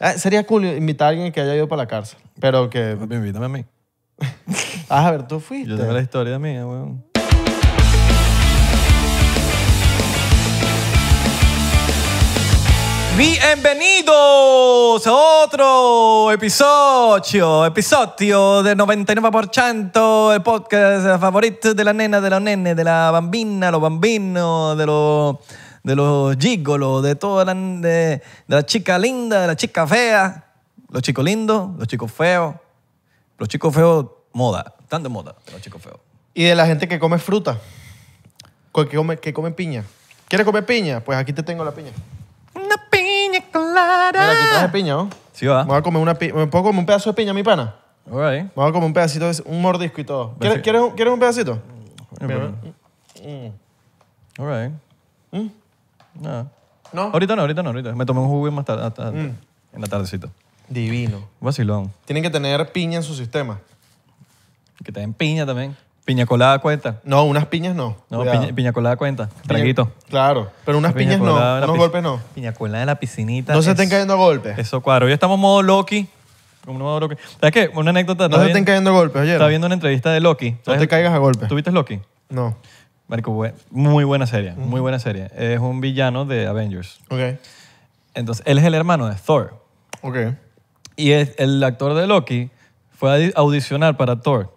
Eh, sería cool invitar a alguien que haya ido para la cárcel, pero que... invítame a mí. Ah, a ver, tú fuiste. Yo tengo la historia mía, weón. Bienvenidos a otro episodio, episodio del 99%, el podcast favorito de la nena, de la nene, de la bambina, los bambinos, de los de los gigolos, de todas las, de, la chica linda, de la chica fea, los chicos lindos, los chicos feos, los chicos feos moda, están de moda los chicos feos. Y de la gente que come fruta, que come, que come piña. ¿Quieres comer piña? Pues aquí te tengo la piña. Una piña clara. Mira, aquí piña, ¿no? Sí va. Me voy a comer una piña. ¿Me puedo comer un pedazo de piña, mi pana? All right. Me voy a comer un pedacito, un mordisco y todo. Pues ¿Quieres, un, pedacito? Mm, mm, mm. All right. No. ¿No? Ahorita no, ahorita no, ahorita. Me tomé un jugo más tarde, mm. en la tardecita. Divino. Vacilón. Tienen que tener piña en su sistema. Que tengan piña también. Piña colada cuenta. No, unas piñas no. No, piña, colada cuenta. Traguito. Claro, pero unas piñas no, unos golpes no. Piña colada de la piscinita. No se estén cayendo a golpes. Eso claro. Hoy estamos modo Loki. Como modo Loki. ¿Sabes qué? Una anécdota. No se estén cayendo a golpes, oye. Estaba viendo una entrevista de Loki. No te caigas a golpes. ¿Tuviste Loki? No muy buena serie, muy buena serie. Es un villano de Avengers. Ok. Entonces, él es el hermano de Thor. Ok. Y es- el actor de Loki fue a audicionar para Thor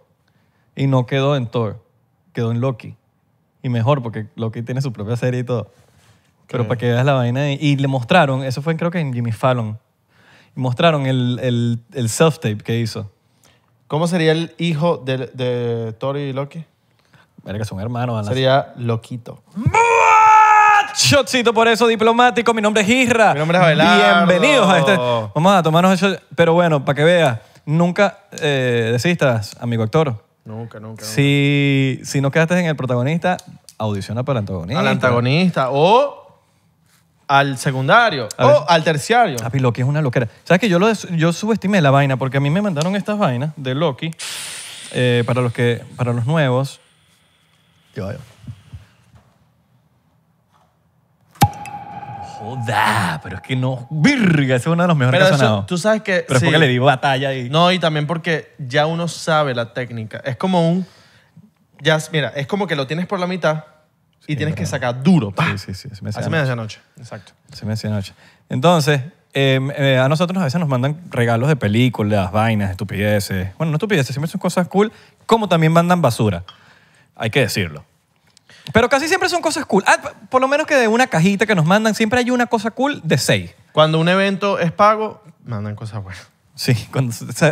y no quedó en Thor, quedó en Loki. Y mejor, porque Loki tiene su propia serie y todo. Pero para que veas la vaina. Y le mostraron, eso fue creo que en Jimmy Fallon, y mostraron el, el- el self-tape que hizo. ¿Cómo sería el hijo de, de Thor y Loki? que son hermanos. Sería loquito. Shotcito por eso, diplomático. Mi nombre es Isra. Mi nombre es Abelardo. Bienvenidos a este. Vamos a tomarnos eso Pero bueno, para que veas, nunca eh, desistas, amigo actor. Nunca, nunca. Si, no quedaste en el protagonista, audiciona para el antagonista. Al antagonista o al secundario o al terciario. Papi, Loki es una loquera. ¿Sabes que yo, yo subestimé la vaina porque a mí me mandaron estas vainas de Loki eh, para, los que, para los nuevos. Yo, pero es que no. Virga, ese es uno de los mejores Pero tú sabes que... Pero es porque le di batalla ahí. No, y también porque ya uno sabe la técnica. Es como un... Ya, mira, es como que lo tienes por la mitad y tienes que sacar duro. Sí, sí, sí. Se me hace Así anoche. anoche. Exacto. Se me hace anoche. Entonces, em, eh, a nosotros a veces nos mandan regalos de películas, vainas, estupideces. Bueno, no estupideces, siempre son cosas cool, como también mandan basura hay que decirlo. Pero casi siempre son cosas cool. Ah, por lo menos que de una cajita que nos mandan, siempre hay una cosa cool de seis. Cuando un evento es pago, mandan cosas buenas. Sí,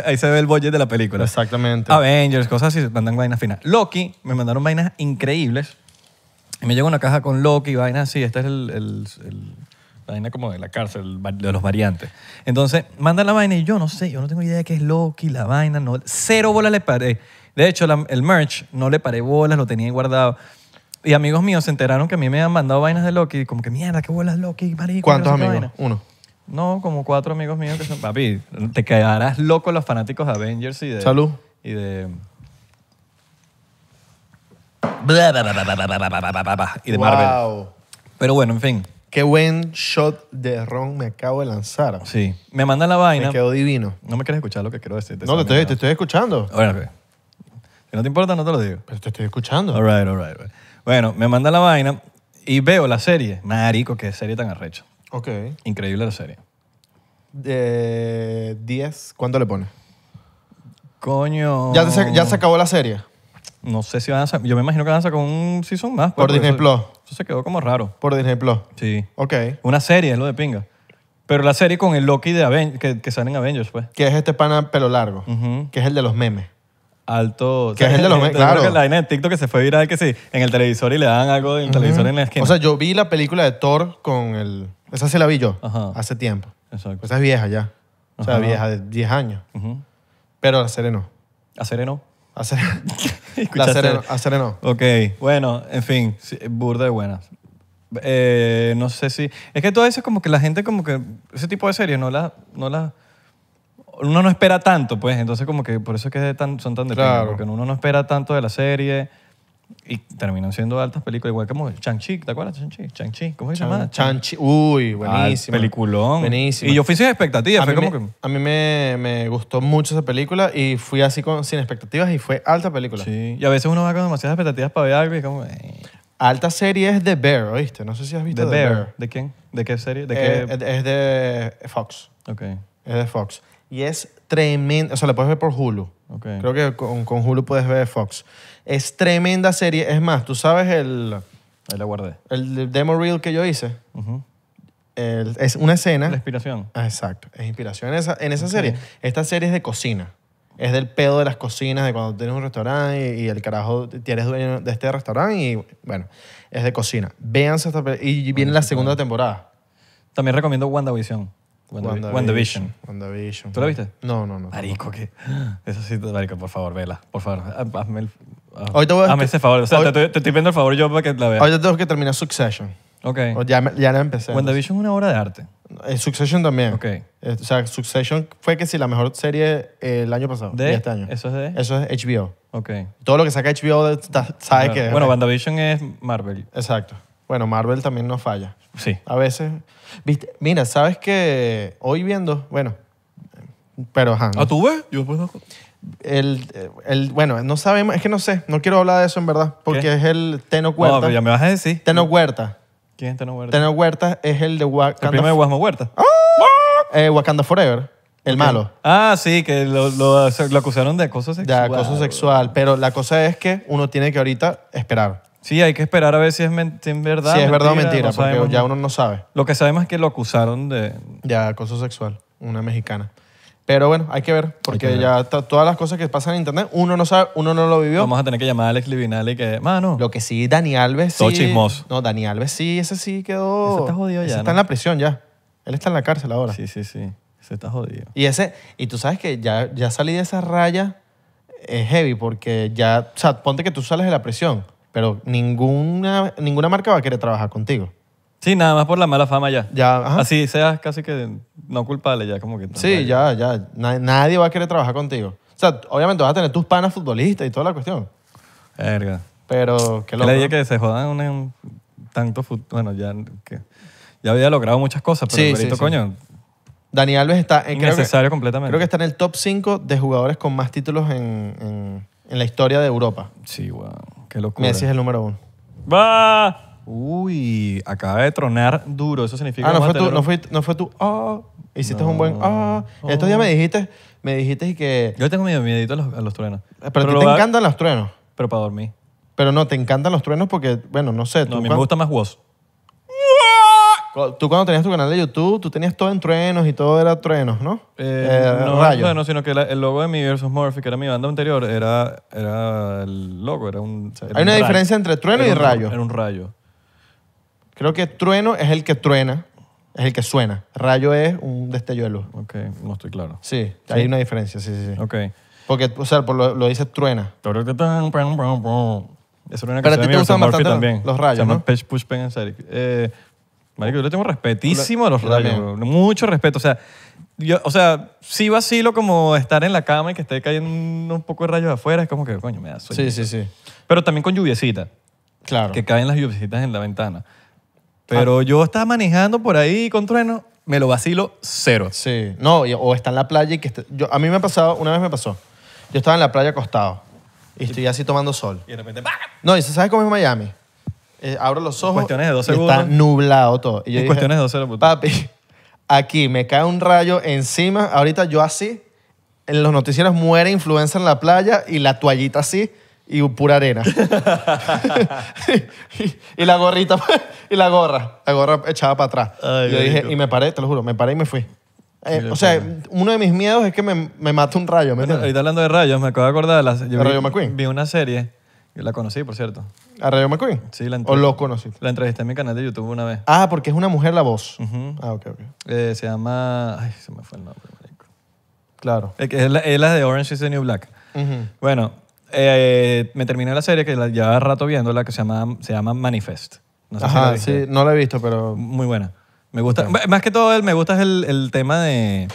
ahí se ve el budget de la película. Exactamente. Avengers, cosas así, mandan vainas finas. Loki, me mandaron vainas increíbles. Y me llegó una caja con Loki, vainas así. Esta es el, la vaina como de la cárcel, de los variantes. Entonces, mandan la vaina y yo no sé, yo no tengo idea de qué es Loki, la vaina, no. Cero bola le paré. De hecho, el merch no le paré bolas, lo tenía guardado. Y amigos míos se enteraron que a mí me han mandado vainas de Loki, como que mierda, qué bolas Loki, marico. ¿Cuántos amigos? Uno. No, como cuatro amigos míos que son. Papi, te quedarás loco los fanáticos de Avengers y de. Salud. Y de. Y de Marvel. Pero bueno, en fin. Qué buen shot de ron me acabo de lanzar. Sí. Me mandan la vaina. Me quedó divino. No me quieres escuchar lo que quiero decir. No, te estoy, te estoy escuchando no te importa, no te lo digo. Pero te estoy escuchando. All right, all right, Bueno, me manda la vaina y veo la serie. Marico, qué serie tan arrecha. Ok. Increíble la serie. De 10, ¿cuánto le pones? Coño. ¿Ya, se, acabó la serie. No sé si van a Yo me imagino que van a sacar un season más. Pues, Por Disney eso, Eso se quedó como raro. Por Disney Plus. Sí. Ok. Una serie, lo de pinga. Pero la serie con el Loki de que, que sale en Avengers, pues. Que es este pana pelo largo. Que es el de los memes alto. Que es el de los claro. Que la vaina de TikTok que se fue viral que sí, en el televisor y le dan algo en el televisor en la esquina. O sea, yo vi la película de Thor con el... Esa sí la vi yo hace tiempo. Exacto. Esa es vieja ya. O sea, vieja de 10 años. Pero la serie ¿A sereno? La serie, la serie Ok, bueno, en fin, burda de buenas. Eh, no sé si... Es que todo eso como que la gente como que... Ese tipo de series no las... No la, uno no espera tanto, pues, entonces como que por eso es que son tan de porque uno no espera tanto de la serie y terminan siendo altas películas, igual como Chang-Chi, ¿te acuerdas? de Chang-Chi, Chang-Chi, ¿cómo se llama? chi Uy, ah, buenísimo. peliculón. Buenísimo. Y yo fui sin expectativas, a mí, como me, a mí me, me gustó mucho esa película y fui así con, sin expectativas y fue alta película. Sí, y a veces uno va con demasiadas expectativas para ver algo y como... Alta serie es The Bear, ¿oíste? No sé si has visto The, Bear. ¿De quién? ¿De qué serie? Eh, es de Fox. Ok. Es de Fox. Y es tremenda. O sea, la puedes ver por Hulu. Creo que con, con, Hulu puedes ver Fox. Es tremenda serie. Es más, tú sabes el. Ahí la guardé. El demo reel que yo hice. el, es una escena. La inspiración. Ah, exacto. Es inspiración en esa, en esa serie. Esta serie es de cocina. Es del pedo de las cocinas, de cuando tienes un restaurante y, el carajo, tienes dueño de este restaurante y bueno, es de cocina. Véanse esta Y viene la segunda temporada. También recomiendo WandaVision. WandaVision. WandaVision. ¿Tú la viste? No, no, no. Marico, qué. Eso sí, Marico, por favor, vela. Por favor, ah, hazme ese favor. O sea, te, estoy pidiendo el favor yo para que la veas. Ahorita tengo que terminar Succession. Ok. O ya, no ya la empecé. WandaVision es una obra de arte. Eh, Succession también. Ok. Eh, o sea, Succession fue que sí, la mejor serie eh, el año pasado. De, este año. ¿Eso es de? Eso es HBO. Ok. Todo lo que saca HBO sabe que. bueno, WandaVision es Marvel. Exacto. Bueno, Marvel también no falla. Sí. A veces. ¿viste? Mira, ¿sabes que Hoy viendo, bueno, pero ajá. ¿A tú ves? Yo después? Pues, no. El, el, bueno, no sabemos, es que no sé, no quiero hablar de eso en verdad, porque es el Teno Huerta. No, pero ya me vas a decir. Teno Huerta. ¿Quién es Teno Huerta? Teno Huerta es el de Wakanda. El primero de Huerta. ¡Ah! Eh, Wakanda Forever. El malo. Ah, sí, que lo, lo, lo, acusaron de acoso sexual. De acoso sexual. Pero la cosa es que uno tiene que ahorita esperar. Sí, hay que esperar a ver si es, verdad o verdad. Si es verdad o mentira, porque ya uno no sabe. Lo que sabemos es que lo acusaron de... De acoso sexual, una mexicana. Pero bueno, hay que ver, porque ya todas las cosas que pasan en internet, uno no sabe, uno no lo vivió. Vamos a tener que llamar a Alex Libinale y que, mano, Lo que sí, Dani Alves sí. Todo chismoso. No, Dani Alves sí, ese sí quedó. Ese está jodido ya, Ese está en la prisión ya. Él está en la cárcel ahora. sí, sí, sí, se está jodido. Y ese, y tú sabes que ya, ya salí de esa raya es heavy porque ya, o sea, ponte que tú sales de la prisión pero ninguna, ninguna marca va a querer trabajar contigo. Sí, nada más por la mala fama ya. Ya, Así seas casi que no culpable ya, como que... Sí, ya, ya. nadie va a querer trabajar contigo. O sea, obviamente vas a tener tus panas futbolistas y toda la cuestión. Verga. Pero, qué loco. Le dije que se jodan tanto... fut- Bueno, ya, que- ya había logrado muchas cosas, pero Sí, sí, coño, Dani Alves está... en innecesario completamente. Creo que está en el top 5 de jugadores con más títulos en, en- la historia de Europa. Sí, guau. Messi es el número uno. ¡Va! Uy, acaba de tronar duro. Eso significa. Ah, no fue, tú, no, fue, tú. Ah, hiciste un buen. Ah, estos días me dijiste, me dijiste que. Yo tengo miedo a los, truenos. Pero, a ti te encantan los truenos. Pero para dormir. Pero no, te encantan los truenos porque, bueno, no sé. No, a mí me gusta más vos. Tú cuando tenías tu canal de YouTube, tú tenías todo en truenos y todo era truenos, ¿no? Eh, eh no, rayos. sino que el logo de mi versus Murphy, que era mi banda anterior, era, era el logo, era un. Hay una diferencia entre trueno y rayo. Era un rayo. Creo que trueno es el que truena, es el que suena. Rayo es un destello de luz. Ok, no estoy claro. Sí, hay una diferencia, sí, sí, sí. Ok. Porque, o sea, por lo, lo dice truena. Pero a ti te gustan bastante también. los rayos, Se ¿no? Push Pen en Eh, Marico, yo le tengo respetísimo a los rayos, Mucho respeto. O sea, yo, o sea, sí vacilo como estar en la cama y que esté cayendo un poco de rayos afuera. Es como que, coño, me da sueño. Sí, sí, sí. Pero también con lluviecita. Claro. Que caen las lluviecitas en la ventana. Pero ah. yo estaba manejando por ahí con trueno, me lo vacilo cero. Sí. No, o está en la playa y que... yo, a mí me ha pasado, una vez me pasó. Yo estaba en la playa acostado y estoy así tomando sol. Y de repente, No, y ¿sabes cómo es Miami? Eh, abro los ojos. Está nublado todo. Y yo dije, papi, aquí me cae un rayo encima. Ahorita yo así, en los noticieros muere influenza en la playa y la toallita así y pura arena. y, la gorrita, y la gorra, la gorra echada para atrás. yo dije, y me paré, te lo juro, me paré y me fui. Eh, o sea, uno de mis miedos es que me, me mate un rayo, Ahorita hablando de rayos, me acabo de acordar de Rayo Vi una serie la conocí, por cierto. ¿A Radio McQueen? Sí, la ¿O lo conocí? La entrevisté en mi canal de YouTube una vez. Ah, porque es una mujer la voz. Ah, ok, ok. Eh, se llama... Ay, se me fue el nombre, marico. Claro. Es la, de Orange is the New Black. Bueno, eh, me terminé la serie que la llevaba rato viendo, la que se llama, se llama Manifest. No Ajá, sí, no la he visto, pero... Muy buena. Me gusta. Más que todo, me gusta el tema de,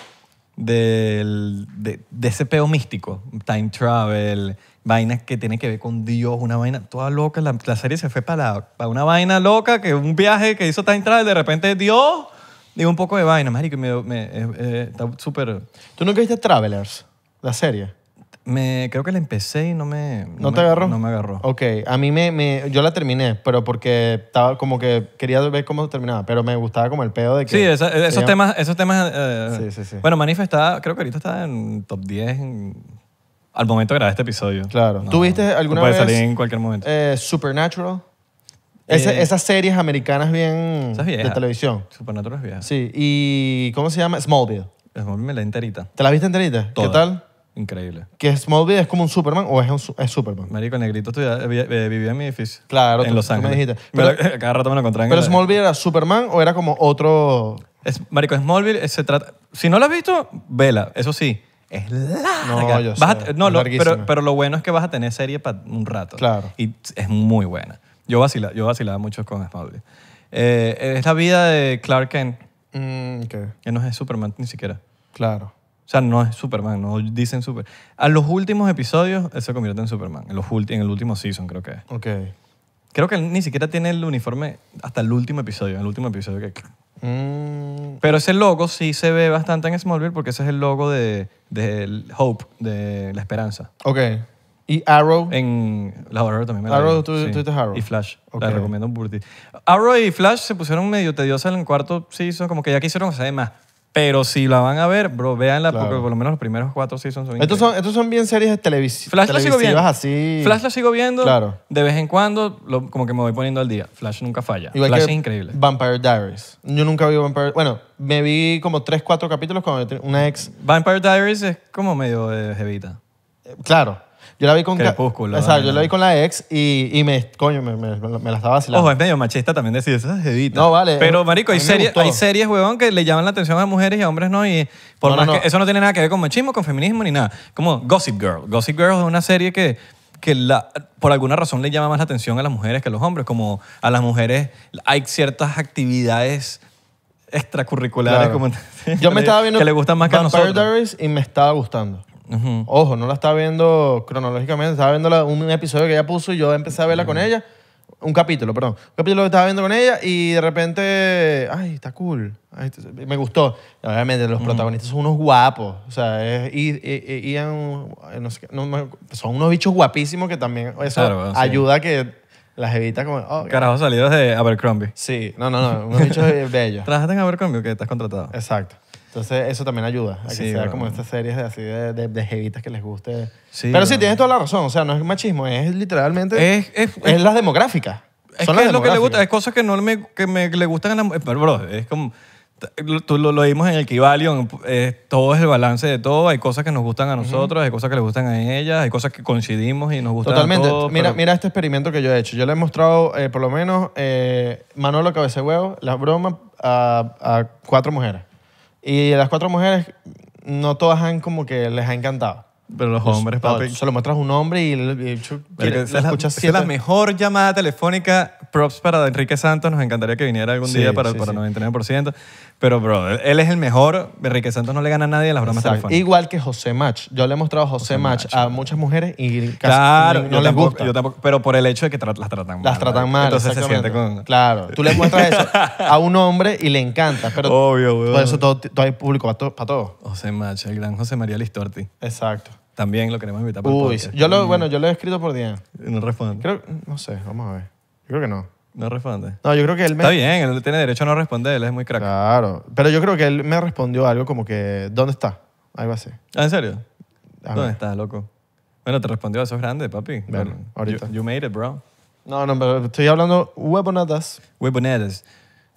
del, de, ese peo místico, time travel, vainas que tienen que ver con Dios, una vaina toda loca. La, la serie se fue para, para, una vaina loca, que un viaje que hizo time travel, de repente Dios, digo un poco de vaina, marico, me, eh, eh, está súper... ¿Tú nunca viste Travelers, la serie? creo que la empecé y no me... ¿No, te agarró? No me agarró. Ok, a mí me, Yo la terminé, pero porque estaba como que quería ver cómo terminaba, pero me gustaba como el pedo de que... Sí, e, esos, temas, esos temas... Eh, sí, sí, Bueno, Manifa creo que ahorita está en top 10 al momento de grabar este episodio. Claro. ¿Tuviste alguna vez... Puede salir en cualquier momento. Eh, Supernatural. Eh, esas series americanas bien esa de televisión. Supernatural es vieja. Sí, y ¿cómo se llama? Smallville. Smallville me la enterita. ¿Te la viste enterita? total ¿Qué tal? Increíble. Que Smallville es como un Superman o es, es Superman. Marico, negrito eh, vivía en mi edificio. Claro, en Los Pero, cada rato me lo encontraba en Pero Smallville era Superman o era como otro... marico, Smallville eh, se trata... Si no lo has visto, vela, eso sí. Es larga. No, yo no, es pero, pero lo bueno es que vas a tener serie para un rato. Claro. Y es muy buena. Yo vacilaba, yo vacilaba mucho con Smallville. Eh, es la vida de Clark Kent, Mm, que no es Superman ni siquiera. claro. O sea, no es Superman, no dicen Superman. A los últimos episodios, él se convierte en Superman. En, los ulti- en el último season, creo que es. Ok. Creo que él ni siquiera tiene el uniforme hasta el último episodio. el último episodio que. Mm. Pero ese logo sí se ve bastante en Smallville porque ese es el logo de, Hope, de la esperanza. Ok. ¿Y Arrow? En la Arrow también me Arrow, tú- tú dices Arrow. Y Flash. La recomiendo un Arrow y Flash se pusieron medio tediosas en el cuarto season, como que ya quisieron hacer más. Pero si la van a ver, bro, véanla porque por lo menos los primeros cuatro seasons son estos son Estos son bien series de televisión. Flash televisivas. sigo viendo. Flash la sigo viendo. De vez en cuando, como que me voy poniendo al día. Flash nunca falla. Flash es increíble. Vampire Diaries. Yo nunca vi Vampire... Bueno, me vi como tres, cuatro capítulos con una ex... Vampire Diaries es como medio de jevita. Claro. Yo la vi con... Crepúsculo. yo la vi con la ex y, me, coño, me, la estaba vacilando. Ojo, es medio machista también decir esas No, vale. Pero, marico, hay series, hay que le llaman la atención a mujeres y a hombres no y por eso no tiene nada que ver con machismo, con feminismo ni nada. Como Gossip Girl. Gossip Girl es una serie que que la, por alguna razón le llama más la atención a las mujeres que a los hombres, como a las mujeres hay ciertas actividades extracurriculares como yo me estaba viendo que le gustan más que a nosotros. y me estaba gustando Ojo, no la estaba viendo cronológicamente, estaba viendo un episodio que ella puso y yo empecé a verla con ella. Un capítulo, perdón. Un capítulo que estaba viendo con ella y de repente, ay, está cool. me gustó. Obviamente, los protagonistas son unos guapos. O sea, son unos bichos guapísimos que también eso ayuda que las evita como... Oh, carajo salidos de Abercrombie. Sí, no, no, no, unos bichos bellos. ¿Trabajaste en Abercrombie o que estás contratado? Exacto. Entonces, eso también ayuda a que sea como estas series de, así de, de, jevitas que les guste. Pero sí, tienes toda la razón. O sea, no es machismo, es literalmente. Es, es, las demográficas. Es Son que es lo que le gusta. Es cosas que no me, que me le gustan a la Pero, bro, es como. Tú lo, lo vimos en el Kivalion. Eh, todo es el balance de todo. Hay cosas que nos gustan a nosotros, hay cosas que le gustan a ellas, hay cosas que coincidimos y nos gustan Totalmente. a todos. Mira, mira este experimento que yo he hecho. Yo le he mostrado, eh, por lo menos, eh, Manolo Cabecehuevo, las bromas a, a cuatro mujeres. Y las cuatro mujeres, no todas han como que les ha encantado. Pero los pues, hombres, solo Se lo muestras a un hombre y el escucha Es la mejor llamada telefónica. Props para Enrique Santos. Nos encantaría que viniera algún día para, 99%. Pero, bro, él es el mejor. Enrique Santos no le gana a nadie las bromas telefónicas. Igual que José Match. Yo le he mostrado a José, Match, a muchas mujeres y casi claro, no, les gusta. pero por el hecho de que las tratan mal. Las tratan mal. Entonces se siente con. Claro. Tú le muestras eso a un hombre y le encanta. Pero Obvio, Por eso todo, hay público para, para todo. José Match, el gran José María Listorti. Exacto. También lo queremos invitar para el Uy, yo lo, bueno, yo lo he escrito por día. No responde. no sé, vamos a ver. Yo creo que no. No responde. No, yo creo que él me... Está bien, él tiene derecho a no responder, él es muy crack. Claro, pero yo creo que él me respondió algo como que, ¿dónde está? Algo así. Ah, en serio? ¿Dónde está, loco? Bueno, te respondió, eso es grande, papi. Bueno, ahorita. You, made it, bro. No, no, pero estoy hablando huevonadas. Huevonadas.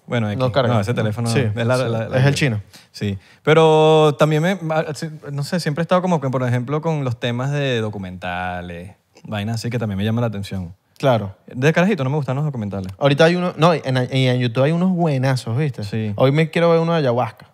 Bueno, No ese teléfono es, el chino. Sí, pero también me, ah, no sé, siempre he estado como que, por ejemplo, con los temas de documentales, vainas así que también me llama la atención. Claro. De carajito no me gustan los documentales. Ahorita hay uno, no, en, en YouTube hay unos buenazos, ¿viste? Sí. Hoy me quiero ver uno de ayahuasca.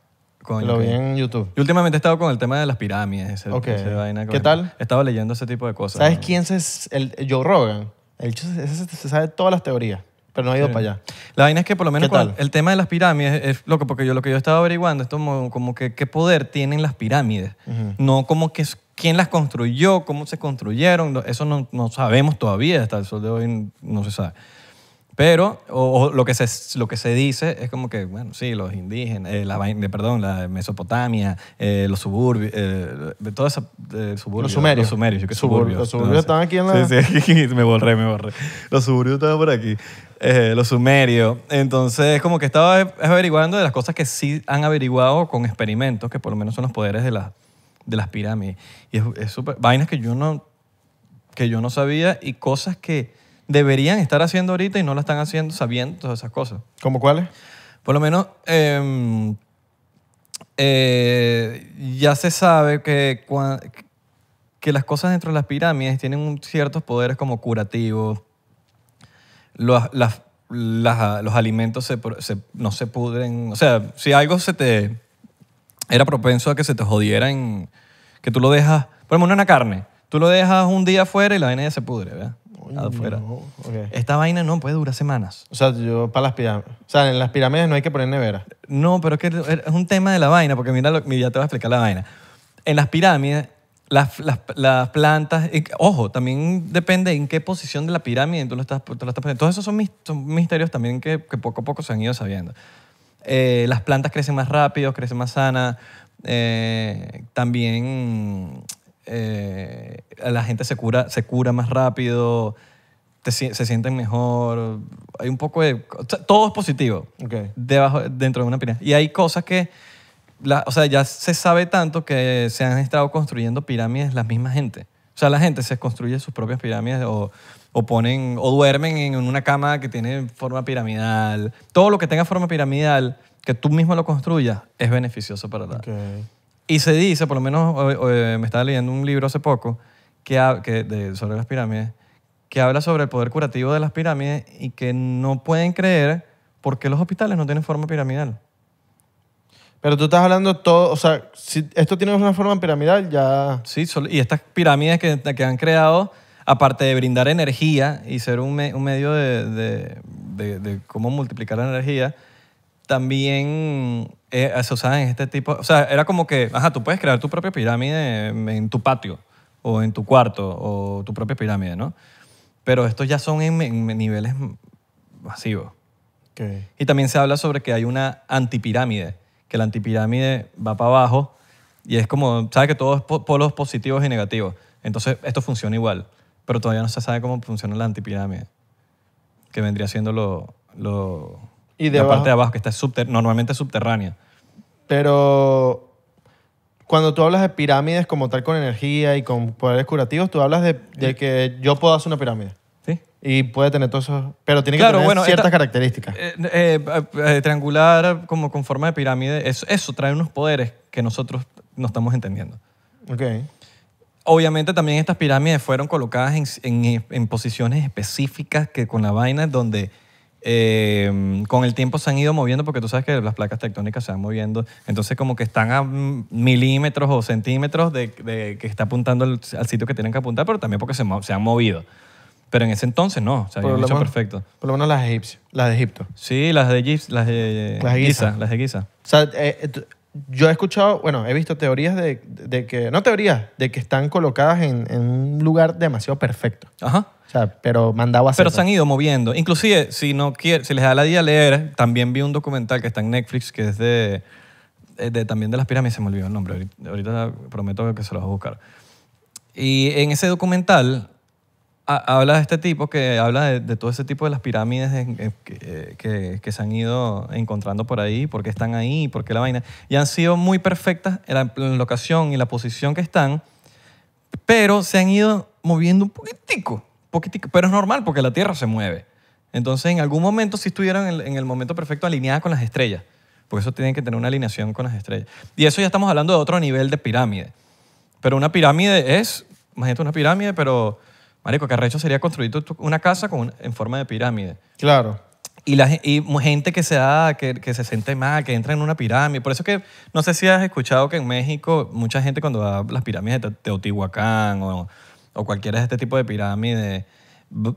Lo vi en YouTube. y últimamente he estado con el tema de las pirámides, ese, vaina. ¿Qué tal? He estado leyendo ese tipo de cosas. ¿Sabes quién es el Joe Rogan? El, se sabe todas las teorías. Pero no ha ido para allá. La vaina es que por lo menos el tema de las pirámides es loco porque yo lo que yo estaba averiguando es como, que qué poder tienen las pirámides. No como que quién las construyó, cómo se construyeron. Eso no, no sabemos todavía. Hasta el sol de hoy no se sabe. Pero, o, lo, que se, lo que se dice es como que, bueno, sí, los indígenas, eh, perdón, la Mesopotamia, eh, los suburbios, eh, de todos esos suburbios. Los sumerios. Los sumerios, suburbios. Los suburbios están aquí en la... Sí, sí, me borré, me borré. Los suburbios estaban por aquí. los sumerios. Entonces, como que estaba averiguando de las cosas que sí han averiguado con experimentos, que por lo menos son los poderes de, las de las pirámides. Y es súper... Vainas que yo no... que yo no sabía y cosas que deberían estar haciendo ahorita y no la están haciendo sabiendo todas esas cosas. ¿Cómo cuáles? Por lo menos em, eh, ya se sabe que, que las cosas dentro de las pirámides tienen ciertos poderes como curativos. Los, las, los alimentos no se pudren. O sea, si algo se te era propenso a que se te jodiera que tú lo dejas, por ejemplo, una carne, tú lo dejas un día afuera y la vaina se pudre, ¿verdad? Esta vaina no puede durar semanas. O sea, yo para las pirámides. O sea, en las pirámides no hay que poner nevera. No, pero es que er, es un tema de la vaina, porque mira, lo, ya te voy a explicar la vaina. En las pirámides, las, las, las plantas. ojo, también depende en qué posición de la pirámide tú lo estás, tú lo estás poniendo. Todos esos son, misterios también que, poco a poco se han ido sabiendo. Eh, las plantas crecen más rápido, crecen más sanas. Eh, también eh, la gente se cura, se cura más rápido, se sienten mejor, hay un poco de... todo es positivo dentro de una pirámide. Y hay cosas que... o sea, ya se sabe tanto que se han estado construyendo pirámides la misma gente. O sea, la gente se construye sus propias pirámides o, o ponen o duermen en una cama que tiene forma piramidal. Todo lo que tenga forma piramidal, que tú mismo lo construyas, es beneficioso para la, Ok. Y se dice, por lo menos eh, me estaba leyendo un libro hace poco que, sobre las pirámides, que habla sobre el poder curativo de las pirámides y que no pueden creer por qué los hospitales no tienen forma piramidal. Pero tú estás hablando todo, o sea, si esto tiene una forma piramidal, ya... Sí, y estas pirámides que, han creado, aparte de brindar energía y ser un, medio de cómo multiplicar la energía, también eh, se en este tipo, o sea, era como que, ajá, tú puedes crear tu propia pirámide en tu patio o en tu cuarto o tu propia pirámide, ¿no? Pero estos ya son en, niveles masivos. Y también se habla sobre que hay una antipirámide, que la antipirámide va para abajo y es como, sabes que todos polos positivos y negativos. Entonces, esto funciona igual, pero todavía no se sabe cómo funciona la antipirámide, que vendría siendo lo y de la parte de abajo que está normalmente subterránea. Pero cuando tú hablas de pirámides como tal con energía y con poderes curativos, tú hablas de, eh. que yo puedo hacer una pirámide. Sí. Y puede tener todo eso Pero tiene que tener ciertas características. Eh, eh, triangular como con forma de pirámide, eso, trae unos poderes que nosotros no estamos entendiendo. Ok. Obviamente también estas pirámides fueron colocadas en, en posiciones específicas que con la vaina donde Em, con el tiempo se han ido moviendo porque tú sabes que las placas tectónicas se van moviendo, entonces como que están a milímetros o centímetros de, que está apuntando al, sitio que tienen que apuntar, pero también porque se, han movido. Pero en ese entonces no, o sea, por perfecto. Por lo menos las egipcias, las de Egipto. Sí, las de, Egipto, las de, Giza. Las de Giza. O sea, eh, eh, yo he escuchado, bueno, he visto teorías de, que, no teorías, de que están colocadas en, un lugar demasiado perfecto. Ajá. O sea, pero mandaba a Pero se han ido moviendo. Inclusive, si no quiere, si les da la idea leer, también vi un documental que está en Netflix que es eh, de, también de las pirámides, se me olvidó el nombre. Ahorita, ahorita prometo que se los voy a buscar. Y en ese documental habla de este tipo que habla de, todo ese tipo de las pirámides que, se han ido encontrando por ahí, por qué están ahí, por qué la vaina. Y han sido muy perfectas en la, locación y la posición que están, pero se han ido moviendo un poquitico, poquitico. Pero es normal porque la Tierra se mueve. Entonces, en algún momento si estuvieran en, en el momento perfecto alineadas con las estrellas. Por eso tienen que tener una alineación con las estrellas. Y eso ya estamos hablando de otro nivel de pirámide. Pero una pirámide es, imagínate una pirámide, pero Marico, que sería construir una casa con, en forma de pirámide. Claro. Y, la, gente que se, que, se siente mal, que entra en una pirámide. Por eso que no sé si has escuchado que en México mucha gente cuando va a las pirámides de Teotihuacán o, o cualquiera de este tipo de pirámide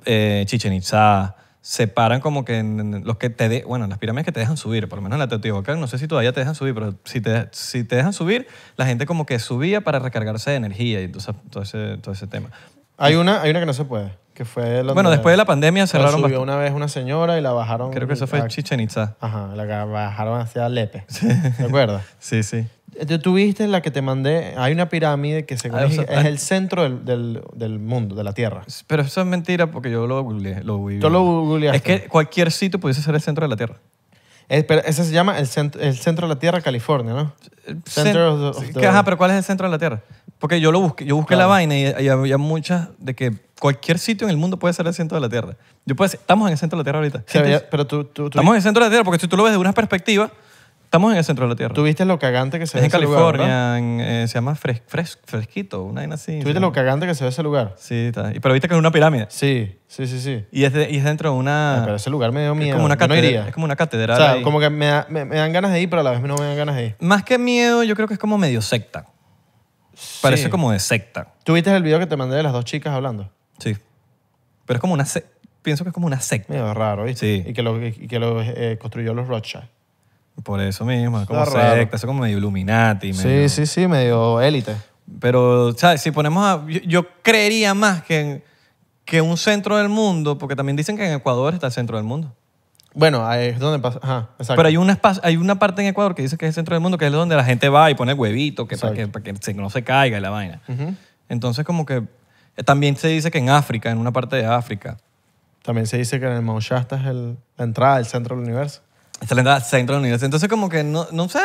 eh, Chichen Itza, se paran como que en los que te bueno, las pirámides que te dejan subir, por lo menos en la Teotihuacán, no sé si todavía te dejan subir, pero si te, si te dejan subir, la gente como que subía para recargarse de energía y entonces, todo, ese, todo ese tema. Hay una, hay una que no se puede, que fue... Bueno, después de la pandemia cerraron... Subió una vez una señora y la bajaron... Creo que eso fue Chichen Itza. Ajá, la bajaron hacia Lepe. ¿Te acuerdas? Sí, sí. Tú tuviste la que te mandé, hay una pirámide que según ah, es, ah. el centro del, mundo, de la Tierra. Pero eso es mentira porque yo lo googleé. Lo lo googleaste. Es que cualquier sitio pudiese ser el centro de la Tierra. pero ese se llama el, centro de la Tierra, California, ¿no? Eh, ajá, pero ¿cuál es el centro de la Tierra? Porque yo lo busqué, yo busqué la vaina y, había muchas de que cualquier sitio en el mundo puede ser el centro de la Tierra. Yo puedo estamos en el centro de la Tierra ahorita. pero tú, tú, Estamos en el centro de la Tierra porque si tú lo ves de una perspectiva, estamos en el centro de la Tierra. tuviste lo cagante que se ve en ese lugar, En California, eh, se llama fres- Fresquito, una vaina así. ¿Tú lo cagante que se ve ese lugar? Sí, está. Y- Pero viste que es una pirámide. Sí, sí, sí, sí. Y es, y es dentro de una... Ah, pero ese lugar me dio miedo. Es como una, catedral, como O sea, como que me, me dan ganas de ir, pero a la vez no me dan ganas de ir. Más que miedo, yo creo que es como medio secta. Parece como de secta. ¿Tuviste el video que te mandé de las dos chicas hablando? Sí. Pero es como una secta. Pienso que es como una secta. Medio raro, ¿viste? Sí. Y que lo, y que lo eh, construyó los Rothschild. Por eso mismo, es como secta, es como medio Illuminati. Sí, sí, sí, medio élite. Pero, ¿sabes? Si ponemos a. Yo, creería más que, que un centro del mundo, porque también dicen que en Ecuador está el centro del mundo. Bueno, ahí es donde pasa. Ajá, exacto. Pero hay, una hay una parte en Ecuador que dice que es el centro del mundo, que es donde la gente va y pone huevito, que para, que, no se caiga la vaina. Entonces, como que eh, también se dice que en África, en una parte de África, También se dice que en el Mount Shasta es el- la entrada, el centro del universo. Es la entrada centro del universo. Entonces, como que no, no sé,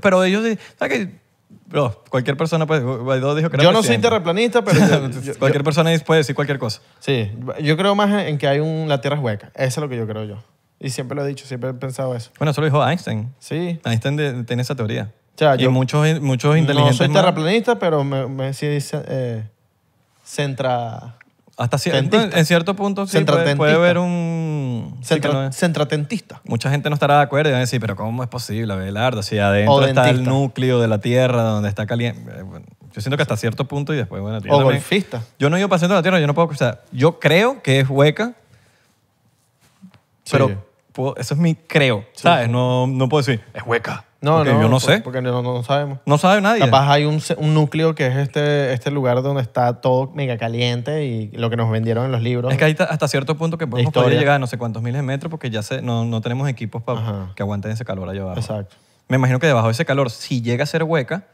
pero- ellos, ¿sabes qué? cualquier persona puede. Yo no soy pero cualquier persona puede decir cualquier cosa. sí, yo creo más en que hay un, la Tierra es hueca. Eso es lo que yo creo yo. Y siempre lo he dicho, siempre he pensado eso. Bueno, eso lo dijo Einstein. Sí. Einstein tiene esa teoría. y yo muchos, muchos inteligentes. No soy terraplanista, pero me, me sí, eh, centra. Hasta cierto, en cierto punto sí puede, ver haber un... centratentista. Mucha gente no estará de acuerdo y van a decir, pero ¿cómo es posible, Abelardo? Si adentro está el núcleo de la Tierra donde está caliente. Eh, yo siento que hasta cierto punto y después, bueno... Yo o golfista. Yo no he ido para la Tierra, yo no puedo... O sea, yo creo que es hueca, pero eso es mi creo, ¿sabes? No, no puedo decir, es hueca. No, no. Yo no pues, sé. Porque no, no, sabemos. No sabe nadie. Capaz hay un, un, núcleo que es este, este lugar donde está todo mega caliente y lo que nos vendieron en los libros. Es que hay hasta cierto punto que podemos poder llegar a no sé cuántos miles de metros porque ya se, no, no tenemos equipos para que aguanten ese calor allá abajo. Exacto. Me imagino que debajo de ese calor, si llega a ser hueca,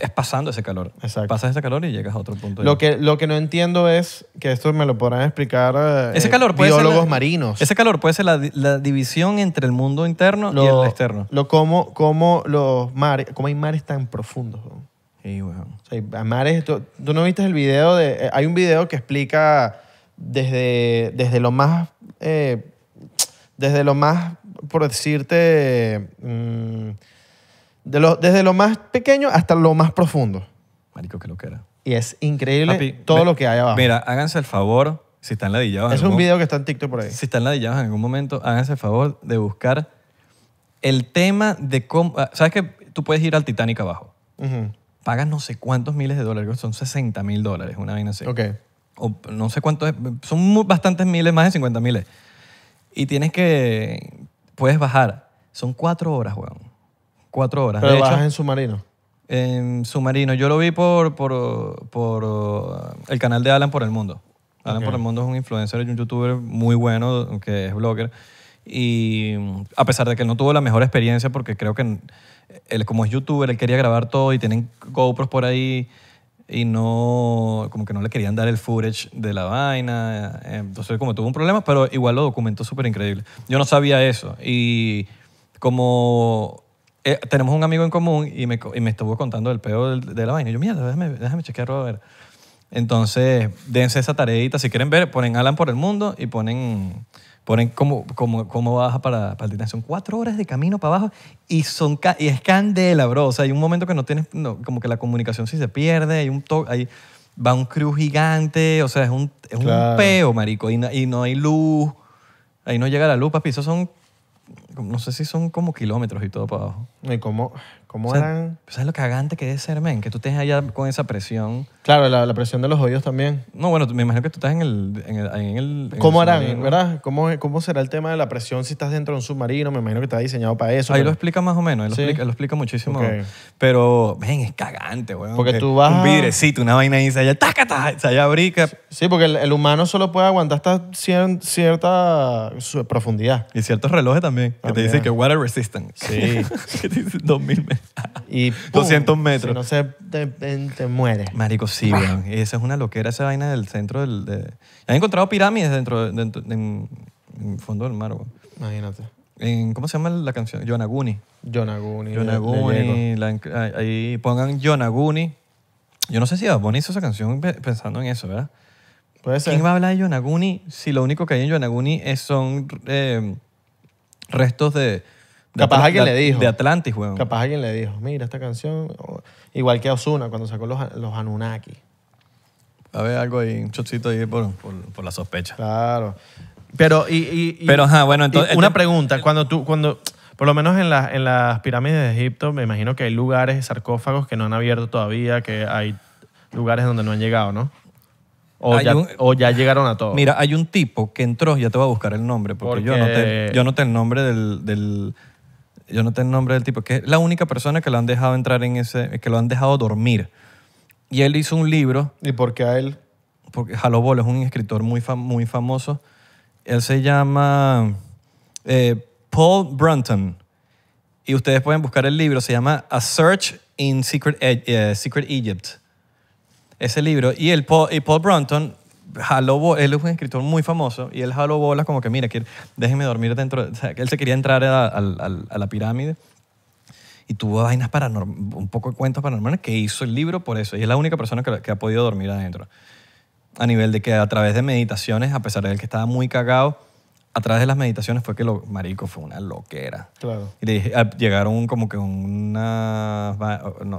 es pasando ese calor. Exacto. Pasas ese calor y llegas a otro punto. Lo que, lo que no entiendo es que esto me lo podrán explicar eh, ese biólogos marinos. Ese calor puede ser la, división entre el mundo interno y el externo. Lo como, hay mares tan profundos. Sí, bueno. mares, tú, no viste el video de, eh, hay un video que explica desde, desde lo más, eh, desde lo más, por decirte, mm, desde lo más pequeño hasta lo más profundo. Marico, que lo que era. Y es increíble todo lo que hay abajo. Mira, háganse el favor, si están ladillados. es un video que está en TikTok por ahí. Si están ladillados en algún momento, háganse el favor de buscar el tema de cómo. Ah, ¿Sabes que tú puedes ir al Titanic abajo? Pagas no sé cuántos miles de dólares, son 60 mil dólares, una vaina así. Ok. o no sé cuántos, son bastantes miles, más de 50 miles. Y tienes que, puedes bajar. Son cuatro horas, weón. Cuatro horas. ¿Pero de en submarino? En submarino. Yo lo vi por, por, por uh, el canal de Alan por el Mundo. Alan por el Mundo es un influencer y un youtuber muy bueno que es blogger. Y mm, a pesar de que no tuvo la mejor experiencia, porque creo que él, como es youtuber, él quería grabar todo y tienen GoPros por ahí y no, como que no le querían dar el footage de la vaina. Eh, entonces, como tuvo un problema, pero igual lo documentó súper increíble. Yo no sabía eso. Y como eh, tenemos un amigo en común y me, y me estuvo contando el peo de, la vaina. Y yo, mierda, déjame, déjame chequearlo a ver. Entonces, dense esa tareita. Si quieren ver, ponen Alan por el mundo y ponen, ponen cómo, como cómo baja para, para el Titanic Son cuatro horas de camino para abajo y, son, y es candela, bro. O sea, hay un momento que no tienes, como que la comunicación sí se pierde, hay un to, hay, va un crew gigante, o sea, es un, es un peo, marico, y no, y no hay luz. Ahí no llega la luz, papi. Eso son no sé si son como kilómetros y todo para abajo. ¿Y cómo, cómo ¿Sabes lo cagante que es ser, men? Que tú estés allá con esa presión Claro, la, presión de los oídos también. No, bueno, me imagino que tú estás en el... En el, en el ¿Cómo harán, verdad? ¿Cómo, ¿Cómo será el tema de la presión si estás dentro de un submarino? Me imagino que está diseñado para eso. Ahí lo explica más o menos, ¿Sí? lo, explica, lo, explica, muchísimo. Pero, ven, es cagante, weón. Porque tú vas... Un vidrecito, una vaina ahí, se allá, taca, taca, se allá brica. Sí, porque el, humano solo puede aguantar hasta cierta profundidad. Y ciertos relojes también, que te dicen que water resistant. Sí. que te dicen 2000 metros. Y, 200 metros. Si no se te, te muere. Marico, sí, Esa es una loquera, esa vaina del centro del... Han encontrado pirámides dentro, del fondo del mar, Imagínate. ¿Cómo se llama la canción? Yonaguni. Yonaguni. Yonaguni. ahí pongan Yonaguni. Yo no sé si Bonnie hizo esa canción pensando en eso, ¿verdad? Puede ser. ¿Quién va a hablar de Yonaguni si lo único que hay en Yonaguni son eh, restos de Capaz alguien le dijo. De Atlantis, weón. Capaz alguien le dijo, mira esta canción. Igual que Osuna cuando sacó los, los Anunnaki. A ver, algo ahí, un chocito ahí por, la sospecha. Claro. Pero, y, y- Pero, ajá, bueno, entonces- Una pregunta. Eh, cuando tú, cuando. Por lo menos en, las en las pirámides de Egipto, me imagino que hay lugares, sarcófagos que no han abierto todavía, que hay lugares donde no han llegado, ¿no? O, ya, llegaron a todos. Mira, hay un tipo que entró, ya te voy a buscar el nombre, porque, Yo, no tengo yo el nombre del- yo no tengo el nombre del tipo, que es la única persona que lo han dejado entrar en ese, que lo han dejado dormir. Y él hizo un libro. ¿Y por qué a él? Porque Jalobol es un escritor muy, muy famoso. Él se llama eh, Paul Brunton. Y ustedes pueden buscar el libro. Se llama A Search in Secret, e, eh, Egypt. Ese libro. Y, el y Paul Brunton jaló, él es un escritor muy famoso y él jaló bolas como que, mira, que, déjenme dormir dentro, que él se quería entrar a, la pirámide y tuvo vainas paranormales, un poco de cuentos paranormales que hizo el libro por eso. Y es la única persona que, ha podido dormir adentro. A nivel de que a través de meditaciones, a pesar de él que estaba muy cagado, a través de las meditaciones fue que lo marico fue una loquera. Claro. Ah, llegaron como que una,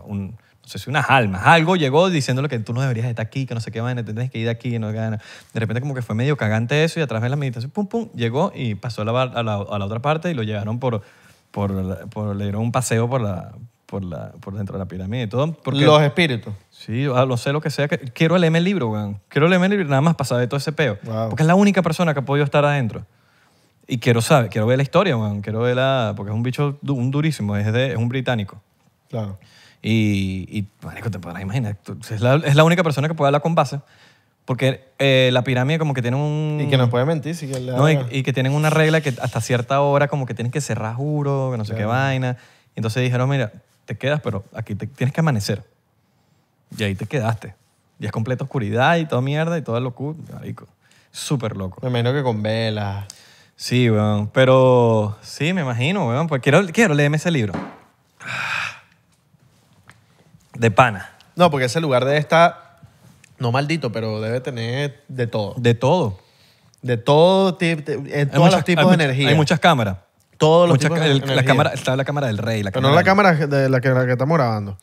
un, no sé si unas almas, algo llegó diciéndole que tú no deberías estar aquí, que no sé qué van, tienes que ir de aquí, no gana. De repente como que fue medio cagante eso y a través de la meditación, pum, pum, llegó y pasó a la, a otra parte y lo llevaron por, por, le dieron un paseo por la, por, la, por dentro de la pirámide y todo. Porque, los espíritus. Sí, ah, lo sé lo que sea. Que, quiero leerme el libro, weón. Quiero leerme el libro nada más pasar de todo ese peo. Porque es la única persona que ha podido estar adentro. Y quiero saber, quiero ver la historia, weón. Quiero verla, porque es un bicho un durísimo, es, de, es un británico. Claro. Y, y marico, te podrás imaginar. Es la, es la única persona que puede hablar con base. Porque eh, la pirámide como que tiene un... Y que no puede mentir si que No, y, que tienen una regla que hasta cierta hora como que tienen que cerrar juro, que no sé qué vaina. Y entonces dijeron, mira, te quedas, pero aquí tienes que amanecer. Y ahí te quedaste. Y es completa oscuridad y toda mierda y toda locura. Marico, súper loco. Me imagino que con velas. Sí, weón. Pero sí, me imagino, weón. Pues quiero, quiero leerme ese libro. De pana. No, porque ese lugar debe estar, no maldito, pero debe tener de todo. De todo. De todo, tipo, de todos los tipos de energía. Hay muchas cámaras. Todos los tipos de energía. está la cámara del rey. La Pero no la cámara de la que, la que estamos grabando.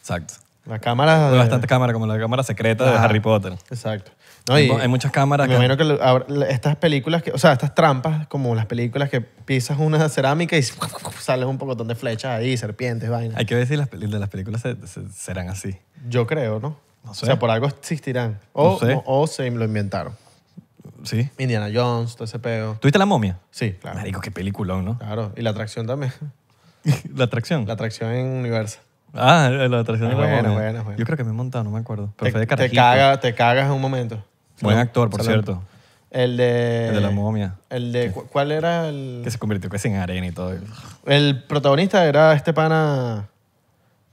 Exacto. La cámara. Hay de- bastante cámara, como la cámara secreta de Harry Potter. Exacto hay muchas cámaras. Me imagino que estas películas, que, o sea, estas trampas, como las películas que pisas una cerámica y sales un pocotón de flechas ahí, serpientes, vainas. Hay que ver si las, de las películas serán así. Yo creo, ¿no? O sea, por algo existirán. O, o, se lo inventaron. Sí. Indiana Jones, todo ese pedo. ¿Tuviste La Momia? Sí, claro. Marico, qué peliculón, ¿no? Claro, y la atracción también. ¿La atracción? La atracción en Universal. Ah, la atracción en bueno, Bueno, bueno, Yo creo que me he montado, no me acuerdo. te, Te, te cagas en un momento. Buen actor, por cierto. El de. El de la momia. El de. ¿Cuál era el.? Que se convirtió casi en arena y todo. El protagonista era este pana.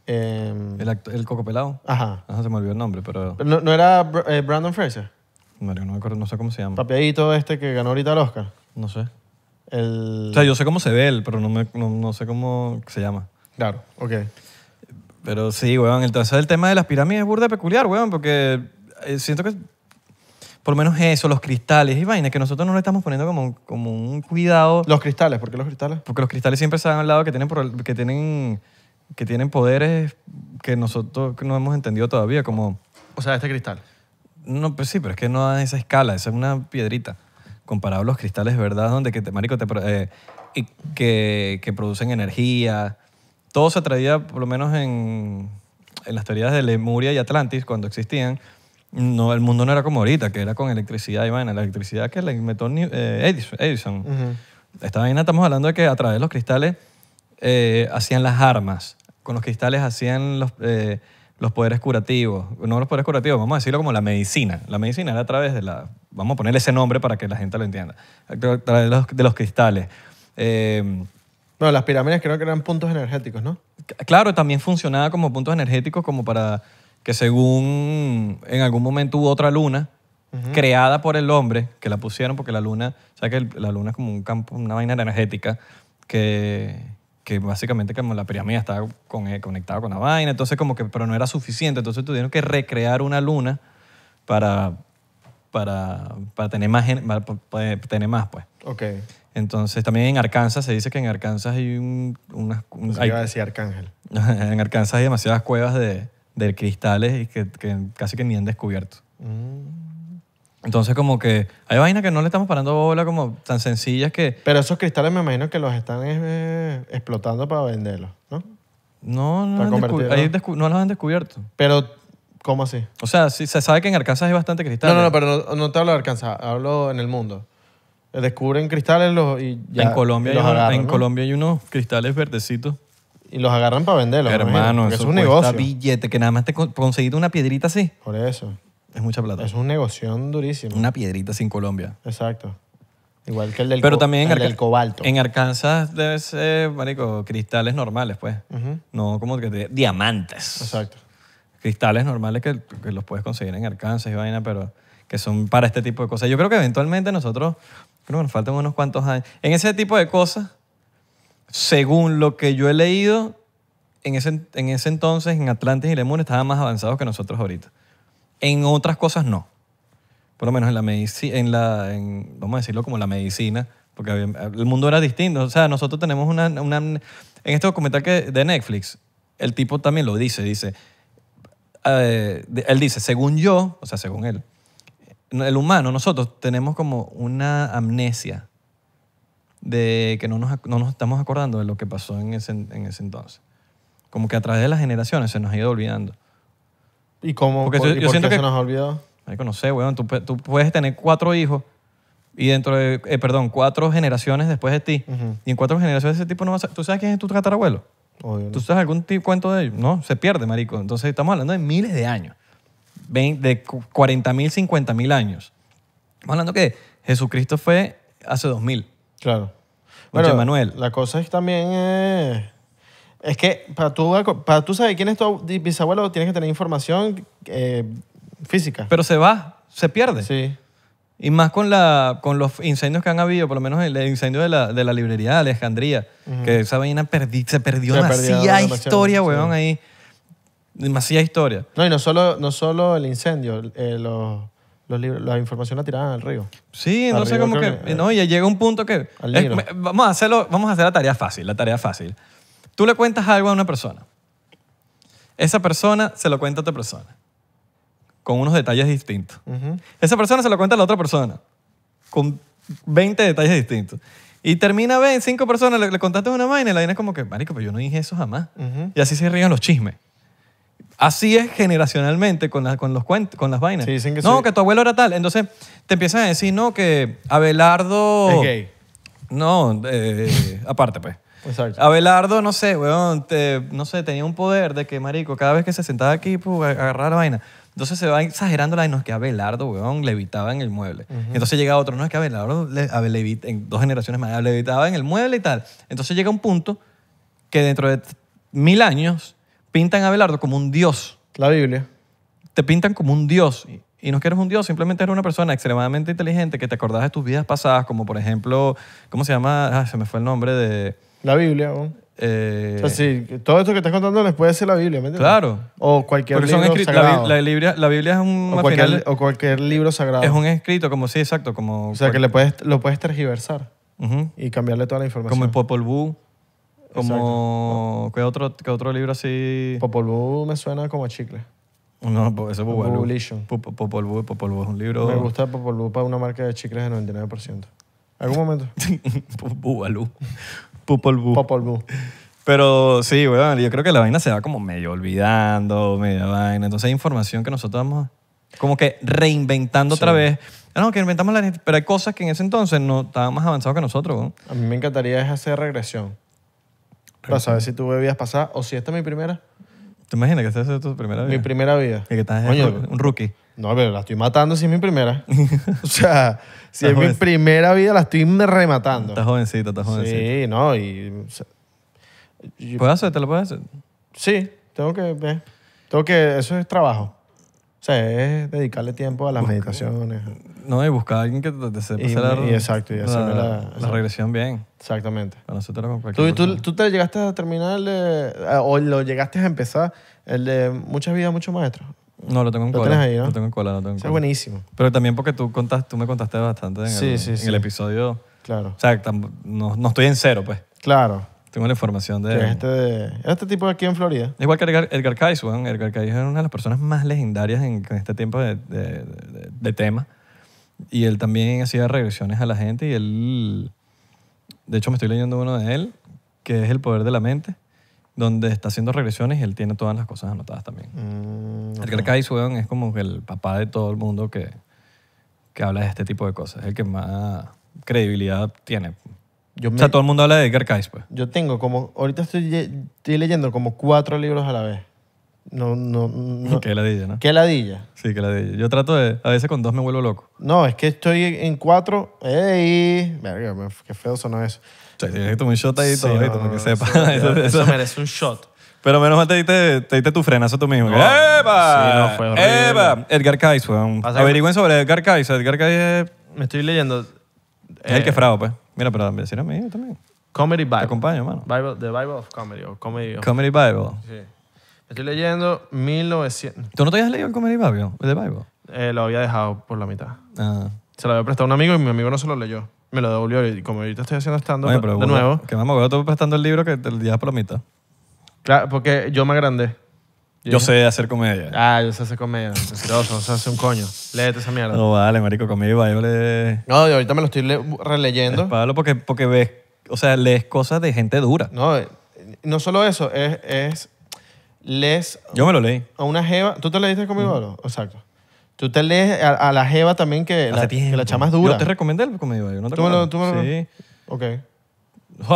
Em, el, coco pelado. Ajá. No se me olvidó el nombre, pero. ¿No, era eh, Brandon Fraser? No, no me acuerdo, no sé cómo se llama. Papiadito este que ganó ahorita el Oscar. No sé. El... O sea, yo sé cómo se ve él, pero no, me, no, no sé cómo se llama. Claro, ok. Pero sí, weón. Entonces el tema de las pirámides es burda peculiar, weón, porque eh, siento que por lo menos eso, los cristales y vainas, que nosotros no le estamos poniendo como, un- como un cuidado. Los cristales, ¿por qué los cristales? Porque los cristales siempre se al lado, que tienen, que tienen, que tienen poderes que nosotros no hemos entendido todavía. Como, O sea, este cristal. no, pues sí, pero es que no a esa escala, es una piedrita. Comparado a los cristales, ¿verdad? Donde que te, marico, te, eh, y que, producen energía. Todo se atraía, por lo menos en, en las teorías de Lemuria y Atlantis, cuando existían, no, el mundo no era como ahorita, que era con electricidad y vaina. La electricidad que le inventó eh, Edison. Esta vaina estamos hablando de que a través de los cristales eh, hacían las armas. Con los cristales hacían los, eh, los poderes curativos. No los poderes curativos, vamos a decirlo como la medicina. La medicina era a través de la... Vamos a ponerle ese nombre para que la gente lo entienda. A través de los, cristales. Eh, bueno, las pirámides creo que eran puntos energéticos, ¿no? Claro, también funcionaba como puntos energéticos como para que según en algún momento hubo otra luna creada por el hombre, que la pusieron porque la luna, o sea que la luna es como un campo, una vaina energética, que, básicamente como la pirámide estaba con, eh, conectada con la vaina, entonces como que, pero no era suficiente, entonces tuvieron que recrear una luna para, para, tener, más, tener más, pues. Ok. Entonces, también en Arkansas, se dice que en Arkansas hay un, iba a decir Arcángel. en Arkansas hay demasiadas cuevas de, de cristales y que, casi que ni han descubierto. Mm. Entonces como que hay vainas que no le estamos parando bola como tan sencillas que... Pero esos cristales me imagino que los están eh, explotando para venderlos, ¿no? No, no, no los han descubierto. Pero ¿Cómo así? O sea, se sabe que en Arkansas hay bastante cristal. No, no, no, pero no, te hablo de Arkansas, hablo en el mundo. Descubren cristales los, y ya, En Colombia, en Colombia hay unos cristales verdecitos y los agarran para venderlos. Hermano, es un negocio. billete, que nada más te conseguiste una piedrita así. Por eso. Es mucha plata. Es un negocio durísimo. Una piedrita sin Colombia. Exacto. Igual que el del, Pero también el del cobalto. en Arkansas debe ser, marico, cristales normales, pues. No como diamantes. Exacto. cristales normales que, que los puedes conseguir en Arkansas y vaina, pero que son para este tipo de cosas. Yo creo que eventualmente nosotros, creo que nos faltan unos cuantos años. En ese tipo de cosas, según lo que yo he leído, en ese, entonces en Atlantis y Lemur estaban más avanzados que nosotros ahorita. En otras cosas no. Por lo menos en la medicina, en vamos a decirlo como la medicina, porque el mundo era distinto. O sea, nosotros tenemos una, en este documental que, de Netflix, el tipo también lo dice, dice, eh, él dice, según yo, o sea, según él, el humano, nosotros tenemos como una amnesia de que no nos, no nos estamos acordando de lo que pasó en ese, en ese entonces. Como que a través de las generaciones se nos ha ido olvidando. ¿Y cómo? yo, siento que, se nos ha olvidado? Ay, no sé, weón. Tú, tú, puedes tener cuatro hijos y dentro de, eh, perdón, cuatro generaciones después de ti. Y en cuatro generaciones ese tipo no va a ¿Tú sabes quién es tu tatarabuelo? ¿Tú sabes algún tipo, cuento de ellos? No, se pierde, marico. Entonces estamos hablando de miles de años. de 40.000, 50.000 mil años. Estamos hablando que Jesucristo fue hace 2000. Claro. Bueno, Manuel. La cosa es también. Eh, es que para tú, para tú saber quién es tu bisabuelo, tienes que tener información eh, física. Pero se va, se pierde. Sí. Y más con, la, con los incendios que han habido, por lo menos el incendio de la, librería de Alejandría, que esa vaina se perdió se una demasiada historia, weón, ahí. Demasiada historia. No, y no solo, no solo el incendio, eh, los la información la tiraban al río. Sí, no sé cómo que. Eh, no, llega un punto que. vamos, a hacerlo, vamos a hacer la tarea fácil, la tarea fácil. Tú le cuentas algo a una persona. Esa persona se lo cuenta a otra persona. Con unos detalles distintos. Esa persona se lo cuenta a la otra persona. Con 20 detalles distintos. Y termina, en cinco personas, le, contaste una vaina y la vaina es como que, marico, pero yo no dije eso jamás. Y así se ríen los chismes. Así es generacionalmente con, con, los con las vainas. dicen que no, que tu abuelo era tal. Entonces te empiezan a decir, no, que Abelardo... Es No, eh, aparte pues. pues Abelardo, no sé, weón, no sé, tenía un poder de que, marico, cada vez que se sentaba aquí, pues, agarrar la vaina. Entonces se va exagerando la de no, es que Abelardo, weón, levitaba en el mueble. Entonces llega otro, no, es que Abelardo, le, en dos generaciones más, levitaba en el mueble y tal. Entonces llega un punto que dentro de mil años pintan a Abelardo como un dios. La Biblia. Te pintan como un dios. Y, no es que eres un dios, simplemente eres una persona extremadamente inteligente que te acordás de tus vidas pasadas, como por ejemplo, ¿cómo se llama? Ah, se me fue el nombre de... La Biblia. Eh, sí, todo esto que estás contando les puede ser la Biblia, ¿me entiendes? Claro. O cualquier libro sagrado. La, Biblia, es un... O cualquier, libro sagrado. Es un escrito, como sí, exacto. Como o sea, que le puedes, lo puedes tergiversar y cambiarle toda la información. Como el Popol como, oh. ¿qué otro, otro libro así? Popol Vuh me suena como a chicle. No, ese es Popol Vuh. Popol Vuh, es un libro... Me gusta Popol Vuh para una marca de chicles de 99%. ¿Algún momento? Popol Vuh. Pero sí, weón, yo creo que la vaina se va como medio olvidando, media vaina. Entonces hay información que nosotros vamos como que reinventando otra vez. Ah, no, que inventamos la... Pero hay cosas que en ese entonces no estaban más avanzados que nosotros. Weón. A mí me encantaría hacer regresión. Para saber si tuve bebida pasadas o si esta es mi primera. ¿Te imaginas que esta es tu primera vida? Mi primera vida. que estás un rookie. No, pero la estoy matando si es mi primera. o sea, si es mi primera vida, la estoy rematando. Estás jovencita, estás jovencita. Sí, no, y... ¿puedo ¿Puedes hacer? ¿Te lo puedes hacer? Sí, tengo que... tengo que... Eso es trabajo sea, es dedicarle tiempo a las meditaciones. No, y buscar a alguien que te, te sepa hacer exacto, y la, regresión bien. Exactamente. a nosotros ¿Tú, tú, tú te llegaste a terminar eh, o lo llegaste a empezar el de Muchas Vidas, Muchos Maestros? No, lo tengo en lo cola. Ahí, ¿no? Lo tengo en cola, lo tengo en Es buenísimo. Pero también porque tú, tú me contaste bastante en, el, episodio. Claro. O sea, no, no estoy en cero, pues. Claro. Tengo la información de... Este, este, tipo de aquí en Florida. Igual que Edgar, Edgar Edgar Cayce era una de las personas más legendarias en, este tiempo de, tema. Y él también hacía regresiones a la gente y él... De hecho, me estoy leyendo uno de él, que es El Poder de la Mente, donde está haciendo regresiones y él tiene todas las cosas anotadas también. Mm, Edgar Cayce, es como el papá de todo el mundo que, que habla de este tipo de cosas. Es el que más credibilidad tiene o sea, todo el mundo habla de Edgar Cayce, pues. Yo tengo como, ahorita estoy, leyendo como cuatro libros a la vez. No, no, no. Qué ladilla, ¿no? Qué ladilla. Sí, qué ladilla. Yo trato de, a veces con dos me vuelvo loco. No, es que estoy en cuatro. ¡Ey! Verga, qué feo sonó eso. O sea, tienes que tomar un shot ahí todo, no, no, que sepa. Eso, merece un shot. Pero menos mal te diste, te tu frenazo tú mismo. ¡Eva! Sí, no, fue horrible. ¡Eva! Edgar Cayce, pues. Averigüen sobre Edgar Cayce. Edgar Cayce Me estoy leyendo... Es el eh, que frao, pues. Mira, pero también, a mí también. Comedy Bible. Te acompaño, mano. Bible, the Bible of Comedy. O comedy, comedy Bible. Sí. Estoy leyendo 1900. ¿Tú no te habías leído el Comedy Bible? de Bible. Eh, lo había dejado por la mitad. Ah. Se lo había prestado a un amigo y mi amigo no se lo leyó. Me lo devolvió y como ahorita estoy haciendo estando de nuevo. Que me yo todo prestando el libro que te lo por la mitad. Claro, porque yo me agrandé. Yo sé hacer comedia. Ah, yo sé hacer comedia. Mentiroso, no sé hacer un coño. Léete esa mierda. No vale, marico, comedia Yo le... No, yo ahorita me lo estoy releyendo. Pablo, porque, porque ves, o sea, lees cosas de gente dura. No, eh, no solo eso, es, es lees Yo me lo leí. a una jeva. ¿Tú te leíste conmigo Pablo? Exacto. Tú te lees a, la jeva también que, la, que la chama es dura. Yo te recomendé el comedia Yo ¿no te Tú lo- tú me lo- Sí. Ok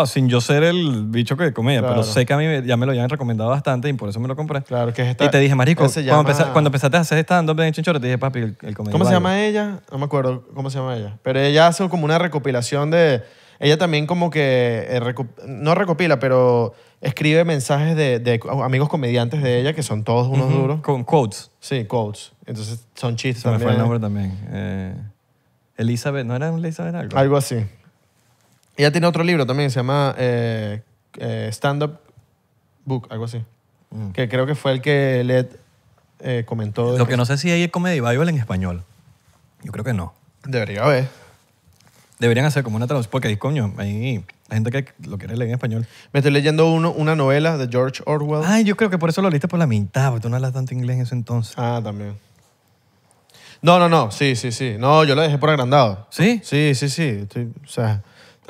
sin yo ser el bicho que comía, pero sé que a mí ya me lo habían recomendado bastante y por eso me lo compré. Claro, que es esta- Y te dije, marico, cuando, empezaste a hacer stand ando en Chinchorro, te dije, papi, el, el ¿Cómo se llama ella? No me acuerdo cómo se llama ella. Pero ella hace como una recopilación de... Ella también como que... Eh, no recopila, pero escribe mensajes de, amigos comediantes de ella, que son todos unos duros. Con quotes. Sí, quotes. Entonces son chistes me fue el nombre también. Eh, Elizabeth, ¿no era Elizabeth algo? Algo así. Ella tiene otro libro también, se llama eh, eh, Stand Up Book, algo así. Mm. Que creo que fue el que Led eh, comentó. Lo que no sé si hay Comedy Bible en español. Yo creo que no. Debería haber. Deberían hacer como una traducción, porque ahí, coño, hay gente que lo quiere leer en español. Me estoy leyendo uno, una novela de George Orwell. Ay, yo creo que por eso lo leíste por la mitad, porque tú no hablas tanto inglés en ese entonces. Ah, también. No, no, no, sí, sí, sí. No, yo lo dejé por agrandado. ¿Sí? Sí, sí, sí. o sea,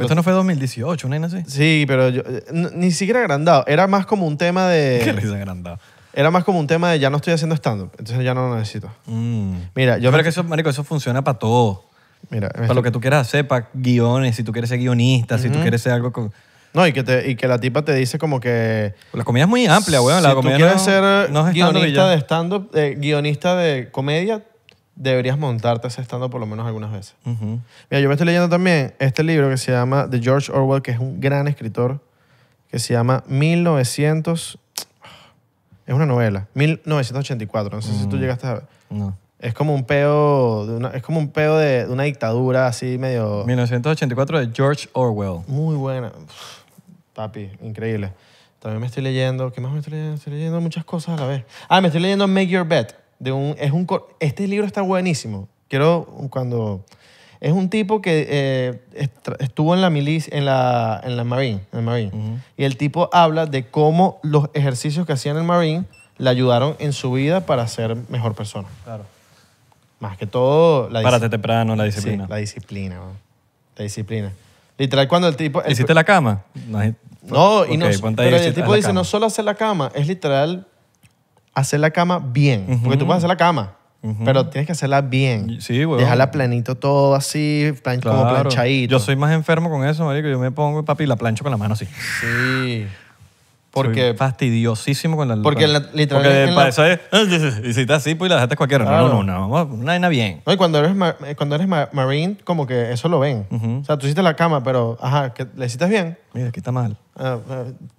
esto no fue 2018, nena, así. Sí, pero eh, ni siquiera agrandado. Era más como un tema de... agrandado. Era más como un tema de ya no estoy haciendo stand-up, entonces ya no lo necesito. Mm. Mira, yo... creo que eso, marico, eso funciona para todo. Mira, para este lo que tú quieras hacer, para guiones, si tú quieres ser guionista, si tú quieres ser algo con... No, y que, te, y que la tipa te dice como que... La comida es muy amplia, weón. la comida tú quieres ser guionista de stand-up, eh, guionista de comedia, deberías montarte ese estando por lo menos algunas veces. Mira, yo me estoy leyendo también este libro que se llama de George Orwell, que es un gran escritor, que se llama 1900... Es una novela, 1984, no sé si tú mm, llegaste a ver. No. Es como un peo, de una, es como un peo de, una dictadura así medio... 1984 de George Orwell. Muy buena. papi, increíble. También me estoy leyendo, ¿qué más me estoy leyendo? Estoy leyendo muchas cosas a la vez. Ah, me estoy leyendo Make Your Bed de un... Es un este libro está buenísimo. Quiero cuando... Es un tipo que eh, estuvo en la milicia, en la, en la Marine. En Y el tipo habla de cómo los ejercicios que hacía en el Marine le ayudaron en su vida para ser mejor persona. Claro. Más que todo la Párate temprano, la disciplina. la disciplina, La disciplina. Literal, cuando el tipo... ¿Hiciste la cama? No, y no, pero el tipo dice, no solo hacer la cama, es literal hacer la cama bien. Porque tú puedes hacer la cama, pero tienes que hacerla bien. Sí, güey. Dejarla planito todo así, plan, como planchadito. Yo soy más enfermo con eso, marico. Yo me pongo, papi, y la plancho con la mano así. Sí. Porque soy fastidiosísimo con la Porque la, literalmente. para eso es. Ah, y si así, pues la dejaste cualquiera. Claro. No, no, no. Una vaina bien. Oye, cuando eres, eh, cuando eres marine, como que eso lo ven. O sea, tú hiciste la cama, pero, ajá, que la hiciste bien. Mira, aquí está mal.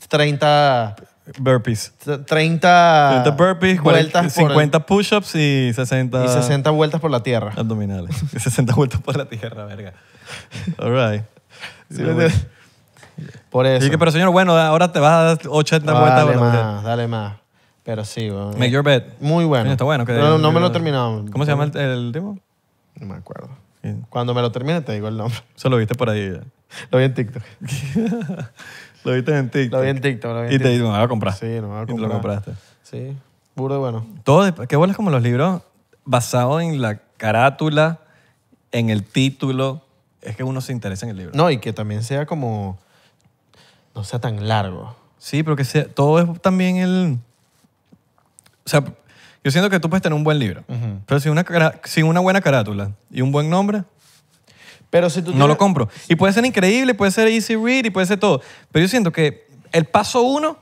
30. Ah, ah, burpees. 30, burpees, 50 push-ups y 60... Y 60 vueltas por la tierra. Abdominales. 60 vueltas por la tierra, verga. All right. por eso. que, pero señor, bueno, ahora te vas a dar 80 vueltas. Dale más, dale más. Pero sí, bueno. Make your bet. Muy bueno. está bueno. no, me lo he terminado. ¿Cómo se llama el, el No me acuerdo. Cuando me lo termine te digo el nombre. Solo viste por ahí. Ya. Lo vi en TikTok. Lo viste en TikTok. Lo vi en TikTok. Lo vi y te dije, me voy a comprar. Sí, me a comprar. Y lo compraste. Sí, y bueno. Todo, ¿Qué es como los libros basados en la carátula, en el título? Es que uno se interesa en el libro. No, y que también sea como... No sea tan largo. Sí, pero que sea, todo es también el... O sea, yo siento que tú puedes tener un buen libro, pero sin una, sin una buena carátula y un buen nombre, si No lo compro. Y puede ser increíble, puede ser easy read y puede ser todo. Pero yo siento que el paso uno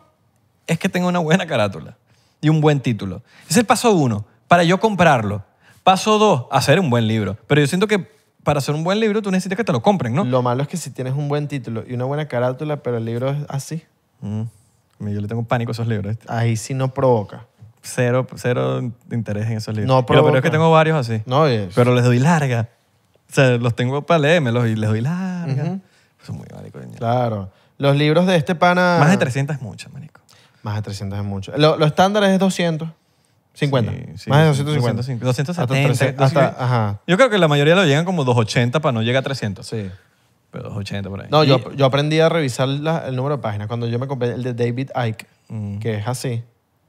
es que tenga una buena carátula y un buen título. Es el paso uno para yo comprarlo. Paso dos, hacer un buen libro. Pero yo siento que para hacer un buen libro tú necesitas que te lo compren, ¿no? Lo malo es que si tienes un buen título y una buena carátula, pero el libro es así. Mm. Yo le tengo pánico a esos libros. Ahí sí no provoca. Cero, cero interés en esos libros. No provoca. Pero es que tengo varios así. No, Pero les doy larga. O sea, los tengo para leer, y los doy larga. Son muy marico. coño. Claro. Los libros de este pana... Más de 300 es mucho, manico. Más de 300 es mucho. Lo, lo estándar es 250. Sí, más de 250. 250, 270, Hasta, 300, hasta- ajá. Yo creo que la mayoría lo llegan como 280 para no llegar a 300. Sí. Pero 280 por ahí. No, yo, aprendí a revisar la- el número de páginas. Cuando yo me compré el de David Ike, mm. que es así,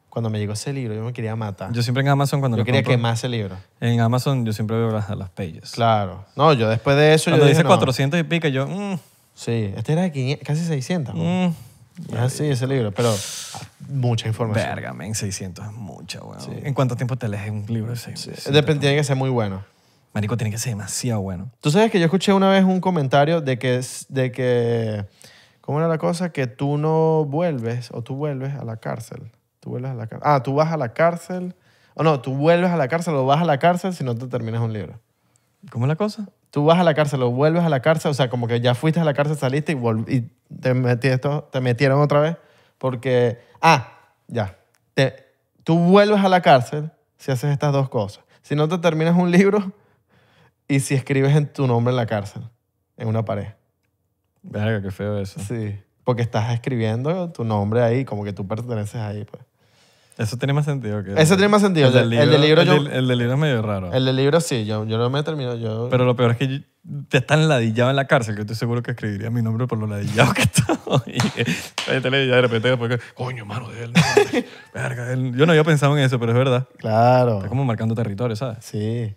cuando me llegó ese libro, yo me quería matar. Yo siempre en Amazon cuando Yo quería quemar ese libro. En Amazon yo siempre veo las, las pages. Claro. No, yo después de eso... Cuando yo dice 400 y pico, yo... Mm". Sí, este era de casi 600. Mm. así ese libro, pero mucha información. verga, men, 600 es mucha, weón. ¿En cuánto tiempo te lees un libro de 600? Depende, tiene que ser muy bueno. Marico, tiene que ser demasiado bueno. Tú sabes que yo escuché una vez un comentario de que, de que ¿cómo era la cosa? Que tú no vuelves o tú vuelves a la cárcel a la Ah, tú vas a la cárcel. O no, tú vuelves a la cárcel o vas a la cárcel si no te terminas un libro. ¿Cómo es la cosa? Tú vas a la cárcel o vuelves a la cárcel, o sea, como que ya fuiste a la cárcel, saliste y, y te, metieron, te metieron otra vez porque, ah, ya, te, tú vuelves a la cárcel si haces estas dos cosas. Si no te terminas un libro y si escribes en tu nombre en la cárcel, en una pared. Verga, qué feo eso. Sí, porque estás escribiendo tu nombre ahí, como que tú perteneces ahí, pues. Eso tiene más sentido que... Eso tiene más sentido. El, del libro, el del libro, yo- el libro es medio raro. El del libro sí, yo, yo no me he Yo, Pero lo peor es que ya te están ladillado en la cárcel, que yo estoy seguro que escribiría mi nombre por lo ladillado que está Y te leí, de repente después que, coño, mano de él. Verga, Yo no había pensado en eso, pero es verdad. claro. Está como marcando territorio, ¿sabes? Sí.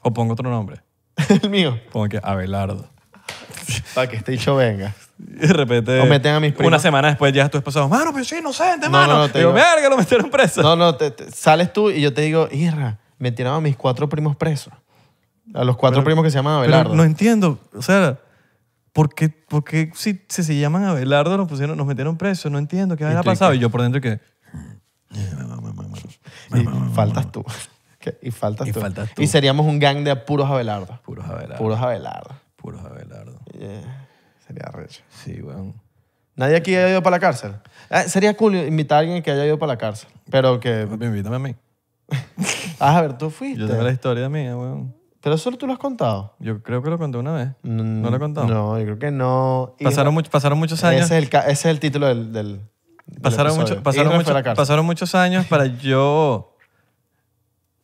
O pongo otro nombre. el mío. Pongo que Abelardo. Para que este hecho venga. Y de repente. O meten a mis primos. Una semana después llegas tu esposo, mano, pero pues sí, inocente, no, mano. No, no, te digo, verga, lo metieron preso. No, no, sales tú y yo te digo, Irra, metieron a mis cuatro primos presos. A los cuatro primos que se llaman Abelardo. no entiendo, o sea, ¿por qué, por qué si, se llaman Abelardo nos, pusieron, nos metieron presos? No entiendo qué había pasado. Y yo por dentro que... y faltas tú. Y faltas, faltas tú. Y seríamos un gang de puros Abelardo. Puros Abelardo. Puros Abelardo. Puros Abelardo. Sí, weón. Nadie aquí haya ido para la cárcel. Ah, sería cool invitar a alguien que haya ido para la cárcel. Pero que. Ah, pues invítame a mí. Ah, a ver, tú fuiste. Yo tengo la historia mía, weón. Pero eso tú lo has contado. Yo creo que lo conté una vez. Mm, ¿No lo he contado? No, yo creo que no. Pasaron, pasaron muchos años. Ese es el, título del. del, pasaron, pasaron, pasaron muchos años para yo.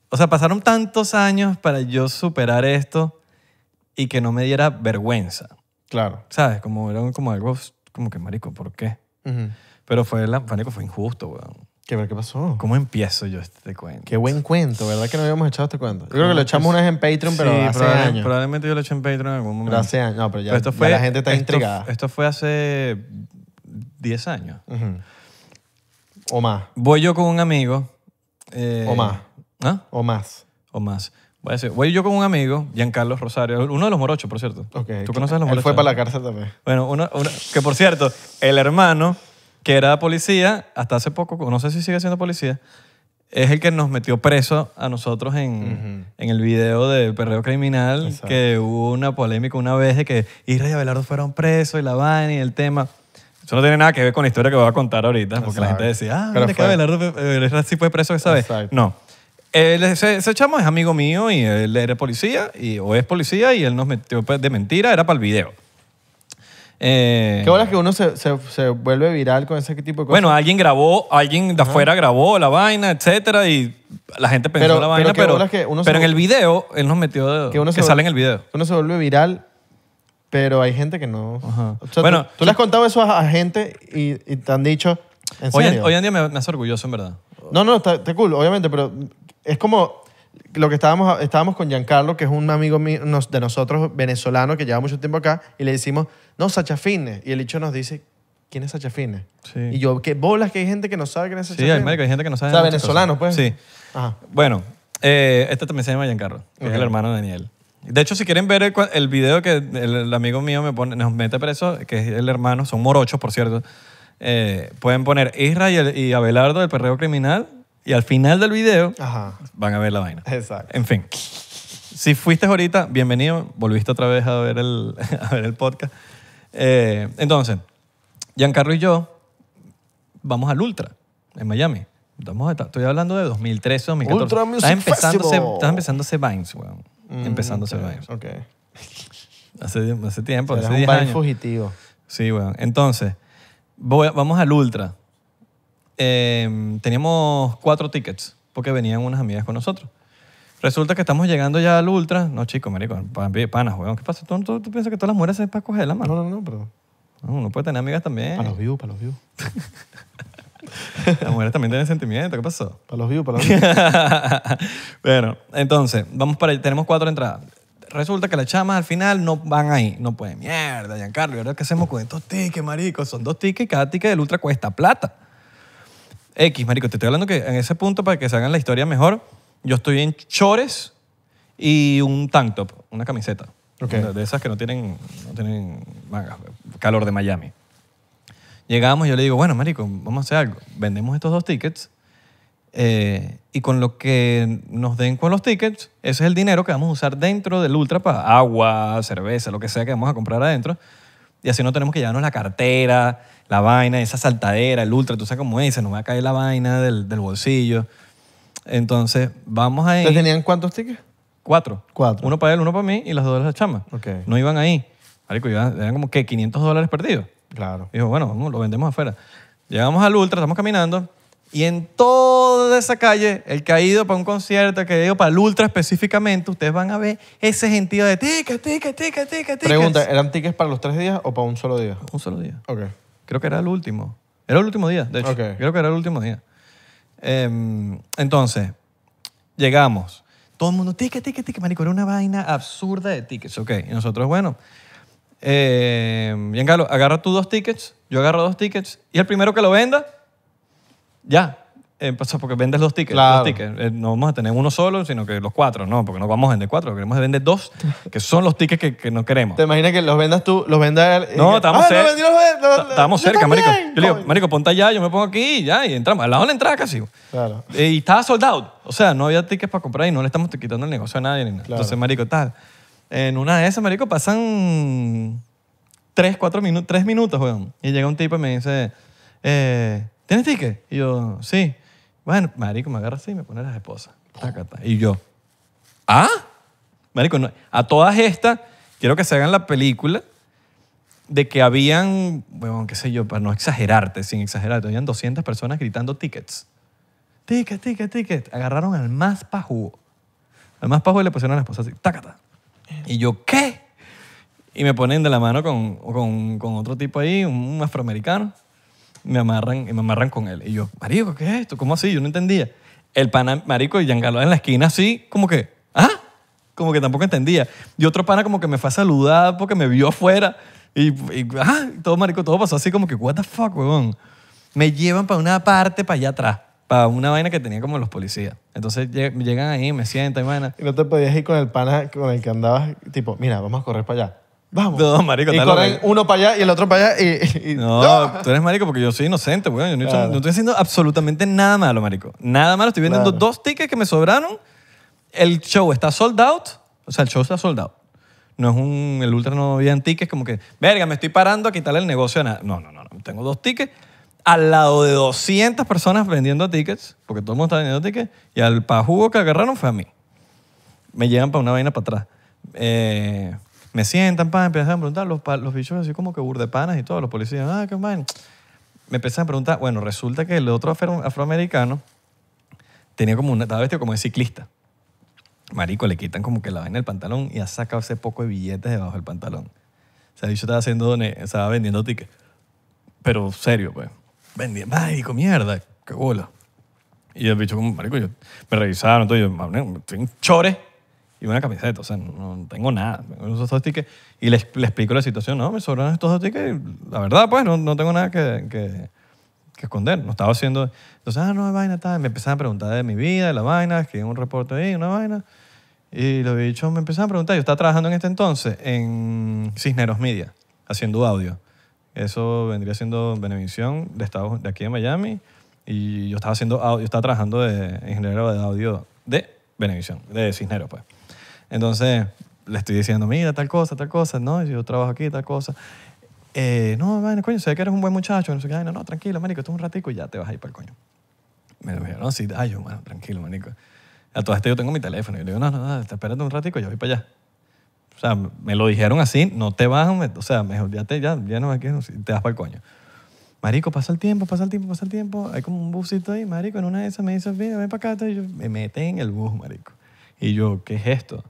O sea, pasaron tantos años para yo superar esto y que no me diera vergüenza. Claro. ¿Sabes? Como era como algo, como que marico, ¿por qué? Pero fue, la, marico, fue injusto, weón. ¿Qué, ¿Qué pasó? ¿Cómo empiezo yo este cuento? Qué buen cuento, ¿verdad que no habíamos echado este cuento? Yo creo que lo echamos pues, una vez en Patreon, pero hace años. Probablemente yo lo eché en Patreon en algún momento. Pero hace años. No, pero ya, la gente está esto- intrigada. Esto fue hace 10 años. O más, Voy yo con un amigo. Eh, o más. ¿Ah? o más. O más. Voy yo con un amigo, Giancarlo Rosario, uno de los morochos, por cierto. ¿Tú conoces a los morochos? Él fue para la cárcel también. Bueno, uno, que por cierto, el hermano que era policía, hasta hace poco, no sé si sigue siendo policía, es el que nos metió preso a nosotros en, en el video de Perreo Criminal, que hubo una polémica una vez de que Israel y Abelardo fueron presos y la van y el tema. Eso no tiene nada que ver con la historia que voy a contar ahorita, porque la gente decía, ah, mira que Abelardo eh, sí fue preso esa vez. No, ese, chamo es amigo mío y él era policía, y, o es policía, y él nos metió pues, de mentira, era para el video. Eh, qué horas que uno se, se, se, vuelve viral con ese tipo de cosas. Bueno, alguien grabó, alguien de afuera grabó la vaina, etcétera, y la gente pensó pero, la vaina, pero, pero, que uno pero en el video, él nos metió que, uno que sale en el video. uno se vuelve viral, pero hay gente que no. Ajá. bueno, tú, le has contado eso a, gente y, te han dicho. Hoy, en, día me, me hace orgulloso, en verdad. No, no, está cool, obviamente, pero es como lo que estábamos, estábamos con Giancarlo, que es un amigo mío, de nosotros venezolano que lleva mucho tiempo acá, y le decimos, no, Sacha Y el dicho nos dice, ¿quién es Sacha Y yo, qué bolas que hay gente que no sabe quién es Sacha Sí, hay, gente que no sabe. O sea, venezolano, pues. Sí. Bueno, eh, este también se llama Giancarlo, que es el hermano de Daniel. De hecho, si quieren ver el, video que el, amigo mío me pone, nos mete preso, que es el hermano, son morochos, por cierto, eh, pueden poner Israel y, y Abelardo del Perreo Criminal y al final del video van a ver la vaina. Exacto. En fin. Si fuiste ahorita, bienvenido. Volviste otra vez a ver el, a ver el podcast. Eh, entonces, Giancarlo y yo vamos al Ultra en Miami. estoy hablando de 2013, 2014. Ultra Music estás empezando Festival. Estás empezándose a hacer Vines, weón. Mm, empezando a hacer Vines. Ok. Hace, hace tiempo, hace un 10 fugitivo. Sí, weón. Entonces, vamos al Ultra. Em, teníamos cuatro tickets porque venían unas amigas con nosotros. Resulta que estamos llegando ya al ultra. No, chicos marico, panas, weón. ¿Qué pasa? ¿Tú, piensas que todas las mujeres es para coger la mano? No, no, no, pero... No, uno puede tener amigas también. Para los views, para los views. las mujeres también tienen sentimiento. ¿Qué pasó? Para los views, para los views. bueno, entonces, vamos para... Tenemos cuatro entradas resulta que las chamas al final no van ahí. No pueden. Mierda, Giancarlo, ¿y ahora qué hacemos con estos tickets, marico? Son dos tickets y cada ticket del Ultra cuesta plata. X, marico, te estoy hablando que en ese punto, para que se hagan la historia mejor, yo estoy en chores y un tank top, una camiseta. De, esas que no tienen, no tienen calor de Miami. Llegamos y yo le digo, bueno, marico, vamos a hacer algo. Vendemos estos dos tickets eh, y con lo que nos den con los tickets, ese es el dinero que vamos a usar dentro del Ultra para agua, cerveza, lo que sea que vamos a comprar adentro. Y así no tenemos que llevarnos la cartera, la vaina, esa saltadera, el ultra, tú sabes cómo es, se nos va a caer la vaina del, bolsillo. Entonces, vamos ahí. ¿Ustedes tenían cuántos tickets? Cuatro. Uno para él, uno para mí y las dos de la chama. No iban ahí. Marico, eran como que 500 dólares perdidos. Claro. Dijo, bueno, lo vendemos afuera. Llegamos al Ultra, estamos caminando y en toda esa calle, el caído para un concierto, el que ha para el Ultra específicamente, ustedes van a ver ese gentío de ticket ticket, ticket, ticket, Pregunta, ¿eran tickets para los tres días o para un solo día? Un solo día. Ok. Creo que era el último. Era el último día, de hecho. Creo que era el último día. Em, entonces, llegamos. Todo el mundo, ticket, ticket, ticket, marico. una vaina absurda de tickets, ok. Y nosotros, bueno. bien, em, Galo, agarra tú dos tickets, yo agarro dos tickets y el primero que lo venda, ya, eh, porque vendes los tickets. Eh, no vamos a tener uno solo, sino que los cuatro. No, porque no vamos a vender cuatro, queremos vender dos, que son los tickets que, nos queremos. ¿Te imaginas que los vendas tú, los vendas él? No, estamos cerca. cerca, marico. digo, marico, ponte allá, yo me pongo aquí ya, y entramos. Al lado de la entrada casi. Claro. Eh, y estaba soldado O sea, no había tickets para comprar y no le estamos quitando el negocio a nadie ni nada. Entonces, marico, tal. En una de esas, marico, pasan tres, cuatro minutos, tres minutos, weón. Y llega un tipo y me dice, eh, ¿tienes ticket? Y yo, sí. Bueno, marico, me agarra así y me pone las esposas. Y yo, ¿ah? Marico, a todas estas, quiero que se hagan la película de que habían, bueno, qué sé yo, para no exagerarte, sin exagerarte, habían 200 personas gritando tickets. Ticket, ticket, ticket. Agarraron al más pajugo. Al más pajugo le pusieron a la esposa así, Y yo, ¿qué? Y me ponen de la mano con, con otro tipo ahí, un afroamericano me amarran y me amarran con él. Y yo, marico, ¿qué es esto? ¿Cómo así? Yo no entendía. El pana, marico, y Giancarlo en la esquina así, como que, ¿ah? Como que tampoco entendía. Y otro pana como que me fue a saludar porque me vio afuera. Y, ah, todo marico, todo pasó así como que, what the fuck, weón. Me llevan para una parte, para allá atrás para una vaina que tenía como los policías. Entonces llegan ahí, me sientan, vaina. Y no te podías ir con el pana con el que andabas, tipo, mira, vamos a correr para allá. Vamos. marico, y corren uno para allá y el otro para allá y... No, tú eres marico porque yo soy inocente, weón. Yo no, estoy haciendo absolutamente nada malo, marico. Nada malo. Estoy vendiendo dos tickets que me sobraron. El show está sold out. O sea, el show está sold out. No es un... El Ultra no había tickets como que... Verga, me estoy parando a quitarle el negocio a nada. No, no, no, no. Tengo dos tickets al lado de 200 personas vendiendo tickets, porque todo el mundo está vendiendo tickets, y al pajugo que agarraron fue a mí me llevan para una vaina para atrás. Eh, me sientan, pan, empiezan a preguntar, los, los bichos así como que burdepanas y todo, los policías, ah, qué mal Me empiezan a preguntar, bueno, resulta que el otro afroamericano tenía como una, estaba vestido como de ciclista. Marico, le quitan como que la vaina del pantalón y ha sacado ese poco de billetes debajo del pantalón. O sea, el bicho estaba haciendo, estaba vendiendo tickets. Pero serio, pues. Vendía, marico, mierda, qué bola. Y el bicho como, marico, yo, me revisaron, entonces yo, estoy en chores una camiseta. O sea, no tengo nada. esos tickets y le, explico la situación. No, me sobraron estos dos tickets. Y la verdad, pues, no, no tengo nada que, que, que, esconder. No estaba haciendo... Entonces, ah, no, hay vaina, tal. Me empezaban a preguntar de mi vida, de la vaina. Escribí un reporte ahí, una vaina. Y he dicho me empezaban a preguntar. Yo estaba trabajando en este entonces en Cisneros Media, haciendo audio. Eso vendría siendo Benevisión de, de aquí en Miami. Y yo estaba, haciendo audio, yo estaba trabajando de ingeniero de audio de Benevisión, de Cisneros, pues. Entonces le estoy diciendo, mira, tal cosa, tal cosa, ¿no? Yo trabajo aquí, tal cosa. Eh, no, bueno, coño, sé que eres un buen muchacho, no sé qué, no, no, tranquilo, marico, esto un ratico y ya te vas a ir para el coño. Me dijeron, sí, ay, yo, bueno, tranquilo, marico. A todo esto yo tengo mi teléfono. Y le digo, no, no, no, espérate un ratico, yo voy para allá. O sea, me lo dijeron así, no te vas, o sea, mejor ya te, ya, ya no te vas para el coño. Marico, pasa el tiempo, pasa el tiempo, pasa el tiempo. Hay como un busito ahí, marico, en una de esas me dice, ven, ven para acá. Y yo, me meten en el bus, marico. Y yo, ¿qué es esto?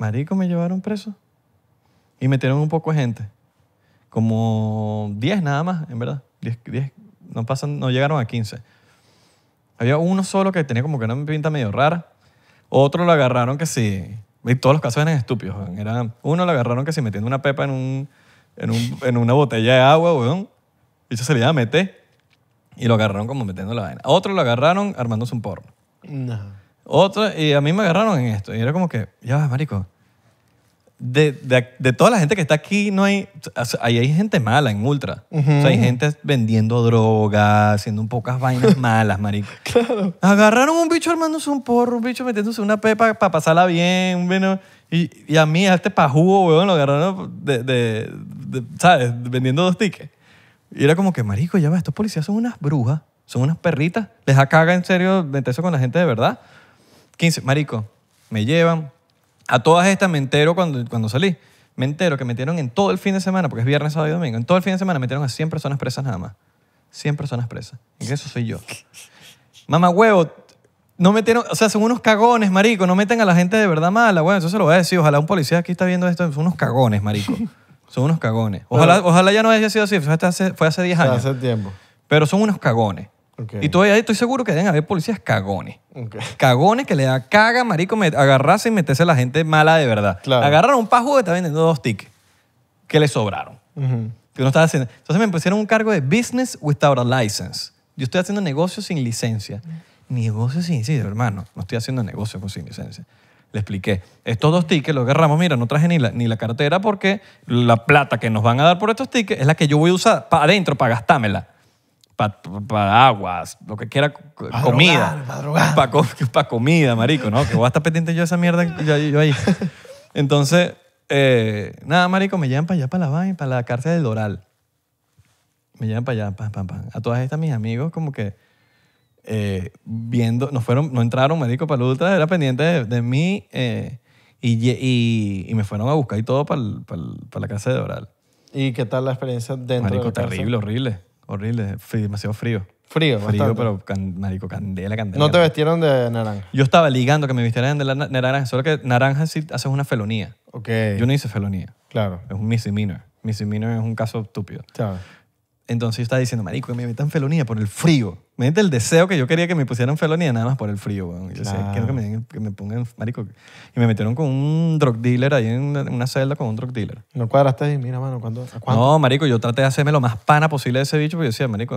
Marico, me llevaron preso. Y metieron un poco de gente. Como 10 nada más, en verdad. 10, no, pasan, no llegaron a 15. Había uno solo que tenía como que una pinta medio rara. Otro lo agarraron que si, Y todos los casos eran estúpidos. uno lo agarraron que si metiendo una pepa en, un, en, una botella de agua, weón. Y se le iba a meter. Y lo agarraron como metiendo la vaina. Otro lo agarraron armándose un porno. No. Otra, y a mí me agarraron en esto. Y era como que, ya vas, marico. De, de, de, toda la gente que está aquí, no hay. ahí hay gente mala en Ultra. O sea, hay gente vendiendo drogas, haciendo un pocas vainas malas, marico. claro. Agarraron un bicho armándose un porro, un bicho metiéndose una pepa para pasarla bien, Y, y, a mí, a este pajugo, weón, lo agarraron de, de, ¿sabes? Vendiendo dos tickets. Y era como que, marico, ya va, estos policías son unas brujas, son unas perritas. Les acaga en serio eso con la gente de verdad. 15, marico, me llevan. A todas estas me entero cuando, cuando salí. Me entero que metieron en todo el fin de semana, porque es viernes, sábado y domingo, en todo el fin de semana metieron a 100 personas presas nada más. 100 personas presas. Y eso soy yo. Mamá huevo, no metieron, o sea, son unos cagones, marico. No meten a la gente de verdad mala. Bueno, eso se lo voy a decir. Ojalá un policía aquí está viendo esto. Son unos cagones, marico. Son unos cagones. Ojalá, ojalá ya no haya sido así. Fue hace, fue hace 10 años. Hace tiempo. Pero son unos cagones. Y todavía estoy seguro que deben haber policías cagones. Cagones que le da caga, marico, agarrarse y meterse a la gente mala de verdad. Agarraron un pajo de está vendiendo dos tickets que le sobraron. no haciendo. Entonces me pusieron un cargo de business without a license. Yo estoy haciendo negocios sin licencia. Negocios sin licencia, hermano. No estoy haciendo negocios sin licencia. Le expliqué. Estos dos tickets los agarramos. Mira, no traje ni la, ni la cartera porque la plata que nos van a dar por estos tickets es la que yo voy a usar para adentro para gastármela para aguas, lo que quiera, comida. Para pa comida, marico, ¿no? Que voy a estar pendiente yo de esa mierda yo, ahí. Entonces, eh, nada, marico, me llevan para allá, para la vaina, para la cárcel del Doral. Me llevan para allá, pam, pam, pam. A todas estas mis amigos como que eh, viendo, no fueron, no entraron, marico, para el ultra, era pendiente de, mí eh, y, y, me fueron a buscar y todo para la cárcel de Doral. ¿Y qué tal la experiencia dentro de la terrible, horrible horrible, demasiado frío. Frío, Frío, pero marico, candela, candela. No te vestieron de naranja. Yo estaba ligando que me vistieran de naranja, solo que naranja sí haces una felonía. Ok. Yo no hice felonía, Claro. es un misdemeanor. Misdemeanor es un caso estúpido. Claro. Entonces yo estaba diciendo, marico, que me metan felonía por el frío. Me el deseo que yo quería que me pusieran felonía nada más por el frío, weón. Yo quiero que me, pongan, marico. Y me metieron con un drug dealer ahí en una- celda con un drug dealer. No cuadraste ahí, mira, mano, ¿Cuándo? ¿A cuánto? No, marico, yo traté de hacerme lo más pana posible de ese bicho, porque yo decía, marico,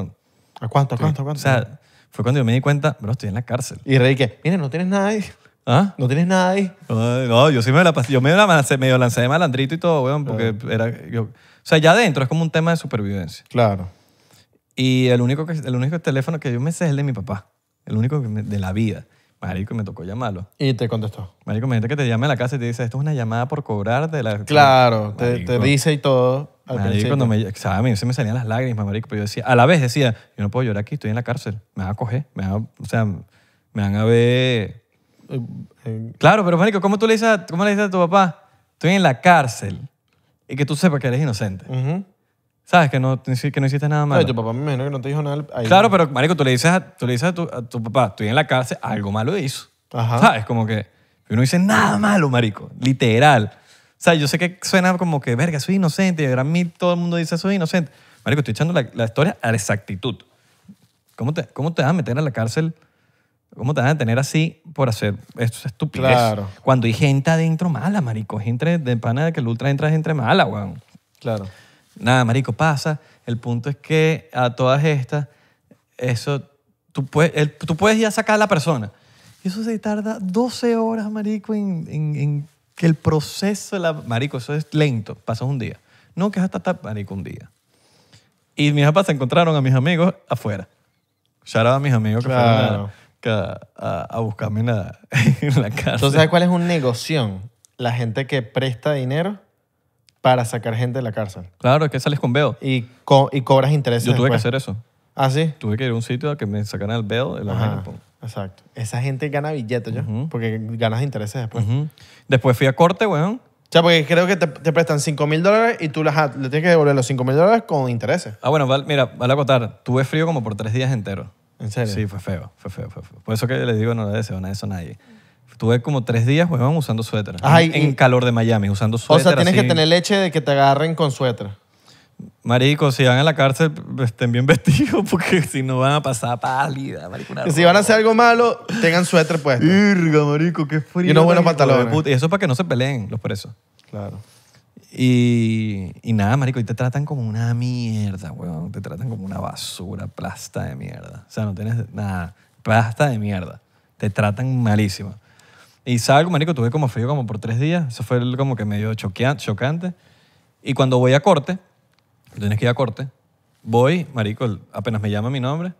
¿A cuánto? ¿A cuánto? ¿A cuánto? o sea, fue cuando yo me di cuenta, bro, estoy en la cárcel. y reí que, miren, no tienes nada ahí. ¿Ah? No tienes nada ahí. No, yo sí me la pasé, yo me la lancé, de malandrito y todo, weón, porque era, yo, o sea, ya adentro es como un tema de supervivencia. Claro. Y el único, el único teléfono que yo me sé es el de mi papá. El único de la vida. Marico, me tocó llamarlo. Y te contestó. Marico, imagínate que te llame a la casa y te dice, esto es una llamada por cobrar de la... Claro, te, dice y todo. Marico, cuando me, estaba, a mí se me salían las lágrimas, marico, pero yo decía, a la vez decía, yo no puedo llorar aquí, estoy en la cárcel, me van a coger, me van a, o sea, me van a ver... Eh, eh, claro, pero marico, ¿cómo tú le dices cómo le dices a tu papá? Estoy en la cárcel y que tú sepas que eres inocente. ¿Sabes? Que no, que no hiciste nada malo. No, tu papá me que no te dijo nada. Claro, pero marico, tú le dices a, tú le dices a, tu, papá, estoy en la cárcel, algo malo hizo. Ajá. ¿Sabes? Como que uno dice nada malo, marico. Literal. O sea, yo sé que suena como que, verga, soy inocente. Y ahora a mí todo el mundo dice, soy inocente. Marico, estoy echando la, la historia a la exactitud. ¿Cómo te, ¿Cómo te vas a meter a la cárcel ¿Cómo te van a tener así por hacer esto es estupidez? Claro. Cuando hay gente adentro mala, marico. Gente de pana de que el ultra entra gente mala, weón. Claro. Nada, marico, pasa. El punto es que a todas estas, eso, tú puedes, tú puedes ya sacar a la persona. Y eso se tarda 12 horas, marico, en, que el proceso, la, marico, eso es lento. Pasas un día. No, que hasta, hasta, marico, un día. Y mis papás se encontraron a mis amigos afuera. Ya out a mis amigos que claro a, buscarme nada en la cárcel. ¿Tú sabes cuál es un negocio? La gente que presta dinero para sacar gente de la cárcel. Claro, es que sales con veo. Y, y cobras intereses. Yo tuve que hacer eso. ¿Ah, sí? Tuve que ir a un sitio a que me sacaran el veo en la Exacto. Esa gente gana billetes, yo, porque ganas intereses después. Después fui a corte, weón. O sea, porque creo que te, prestan 5 mil dólares y tú las, ah, le tienes que devolver los 5 mil dólares con intereses. Ah, bueno, mira, vale a contar. Tuve frío como por tres días enteros. Sí, fue feo, fue feo, fue feo. Por eso que les digo, no le deseo nada de eso a nadie. Tuve como tres días, huevón, usando suéter. en, calor de Miami, usando O sea, tienes que tener leche de que te agarren con suéter. Marico, si van a la cárcel, estén bien vestidos, porque si no van a pasar pálida, marico. Si van a hacer algo malo, tengan suéter puesto. Irga, marico, qué frío. Y unos buenos pantalones. Y eso es para que no se peleen los presos. Claro. Y, y, nada, marico, y te tratan como una mierda, weón. Te tratan como una basura, plasta de mierda. O sea, no tienes nada, plasta de mierda. Te tratan malísimo. Y salgo, marico, tuve como frío como por tres días. Eso fue como que medio chocante. Y cuando voy a corte, tienes que ir a corte, voy, marico, apenas me llama mi nombre,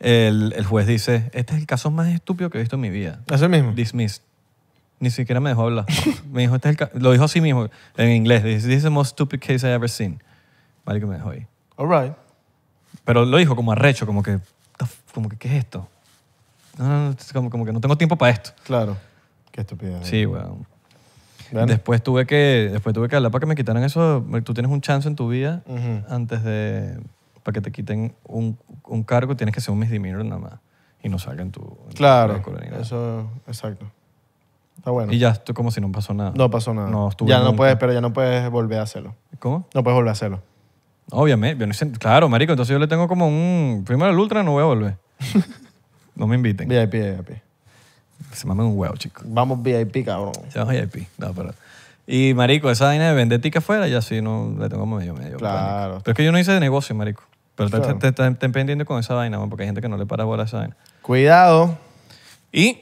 el, el juez dice, este es el caso más estúpido que he visto en mi vida. ¿Eso mismo? Dismissed. Ni siquiera me dejó hablar. me dijo, este lo dijo así mismo, en inglés. This is the most stupid case I ever seen. que me dejó ahí. All right. Pero lo dijo como arrecho, como que, como que ¿qué es esto? No, no, no, como, que no tengo tiempo para esto. Claro. Qué estupidez. Sí, weón. Después tuve que después tuve que hablar para que me quitaran eso. Tú tienes un chance en tu vida antes de para que te quiten un, cargo tienes que ser un misdemeanor nada más y no salga en tu claro. eso exacto. Está bueno. Y ya como si no pasó nada. No pasó nada. ya no puedes, pero ya no puedes volver a hacerlo. ¿Cómo? No puedes volver a hacerlo. Obviamente. Claro, marico. Entonces yo le tengo como un... Primero el ultra no voy a volver. no me inviten. VIP, VIP. Se mame un huevo, chico. Vamos VIP, cabrón. Se VIP. No, pero... Y, marico, esa vaina de vender tica afuera, ya sí, no le tengo medio medio. Claro. Pero es que yo no hice de negocio, marico. Pero te- estás te- con esa vaina, porque hay gente que no le para bola a esa vaina. Cuidado. Y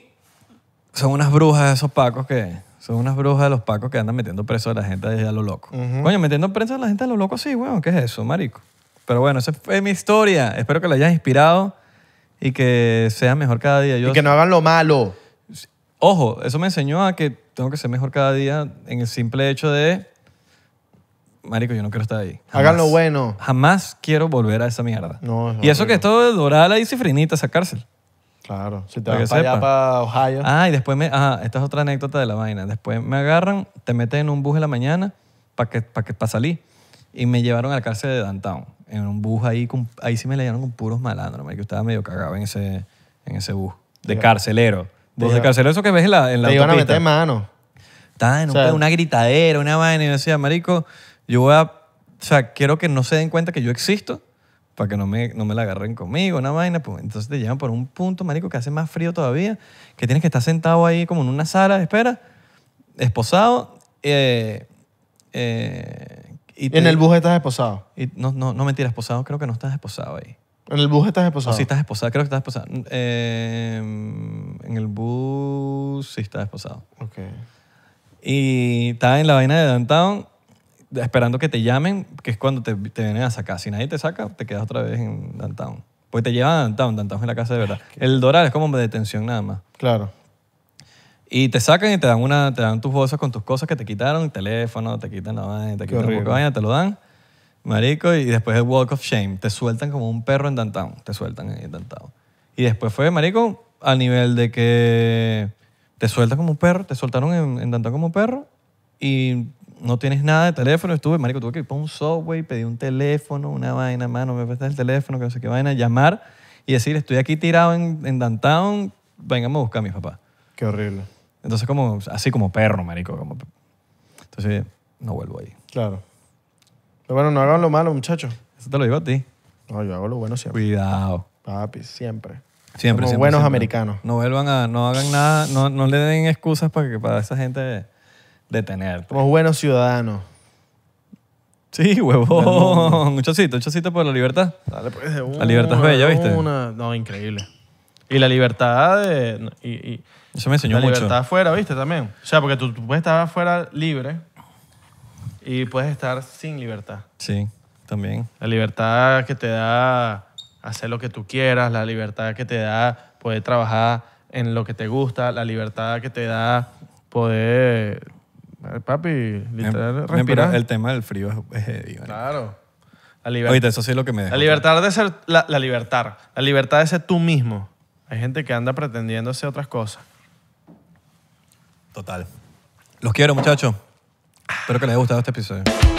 son unas brujas esos pacos que... Son unas brujas de los pacos que andan metiendo preso a la gente desde a lo loco. Coño, metiendo preso a la gente a lo loco, sí, weón. ¿Qué es eso, marico? Pero bueno, esa fue mi historia. Espero que la hayas inspirado y que sea mejor cada día. Yo Y que no hagan lo malo. Ojo, eso me enseñó a que tengo que ser mejor cada día en el simple hecho de, marico, yo no quiero estar ahí. Hagan lo bueno. Jamás quiero volver a esa mierda. y eso que esto de dorada y cifrinita, esa cárcel. Claro, si te vas para allá, para Ohio. Ah, y después me... ah esta es otra anécdota de la vaina. Después me agarran, te meten en un bus en la mañana para que, para que, salir y me llevaron a la cárcel de Downtown en un bus ahí ahí sí me leyeron con puros malandros marico estaba medio cagado en ese en ese bus de carcelero de carcelero eso que ves en la en la te iban a meter mano estaba en una gritadera una vaina y yo decía marico yo voy a o sea quiero que no se den cuenta que yo existo para que no me, no me la agarren conmigo, una vaina. Pues, entonces te llevan por un punto, marico, que hace más frío todavía, que tienes que estar sentado ahí como en una sala de espera, esposado. Eh, eh, y en el bus estás esposado. Y, no, no, no mentira, esposado creo que no estás esposado ahí. En el bus estás esposado. sí estás esposado, creo que estás esposado. Eh, en el bus sí estás esposado. Ok. Y estaba en la vaina de Downtown esperando que te llamen, que es cuando te, te vienen a sacar. Si nadie te saca, te quedas otra vez en downtown. Porque te llevan a downtown, downtown es la casa de verdad. El Doral es como detención nada más. Claro. Y te sacan y te dan, una, te dan tus bolsas con tus cosas que te quitaron, el teléfono, te quitan la vaina, te quitan la vaina, te lo dan, marico, y después el walk of shame. Te sueltan como un perro en downtown. Te sueltan en downtown. Y después fue, marico, a nivel de que te sueltan como un perro, te soltaron en, downtown como un perro y no tienes nada de teléfono. Estuve, marico, tuve que ir para un subway, pedí un teléfono, una vaina, mano, me prestas el teléfono, que no sé qué vaina, llamar y decir, estoy aquí tirado en, downtown, vengamos a buscar a mi papá. Qué horrible. Entonces, como, así como perro, marico. Como... Entonces, no vuelvo ahí. Claro. Pero bueno, no hagan lo malo, muchachos. Eso te lo digo a ti. No, yo hago lo bueno siempre. Cuidado. Papi, siempre. Siempre, Como buenos americanos. No vuelvan a, no hagan nada, no, no le den excusas para que para esa gente de tener pues. Somos buenos ciudadanos. Sí, huevón. Un chocito, un chocito por la libertad. Dale, pues, la libertad es bella, ¿viste? No, increíble. Y la libertad de... Y, Eso me enseñó mucho. La libertad afuera, ¿viste? También. O sea, porque tú, puedes estar afuera libre y puedes estar sin libertad. Sí, también. La libertad que te da hacer lo que tú quieras, la libertad que te da poder trabajar en lo que te gusta, la libertad que te da poder eh, papi, em, literal, respirar. el tema del frío es, heavy. Claro. La libertad. eso sí es lo que me deja. La libertad de ser, la, libertad. La libertad de ser tú mismo. Hay gente que anda pretendiendo hacer otras cosas. Total. Los quiero, muchachos. Espero que les haya gustado este episodio.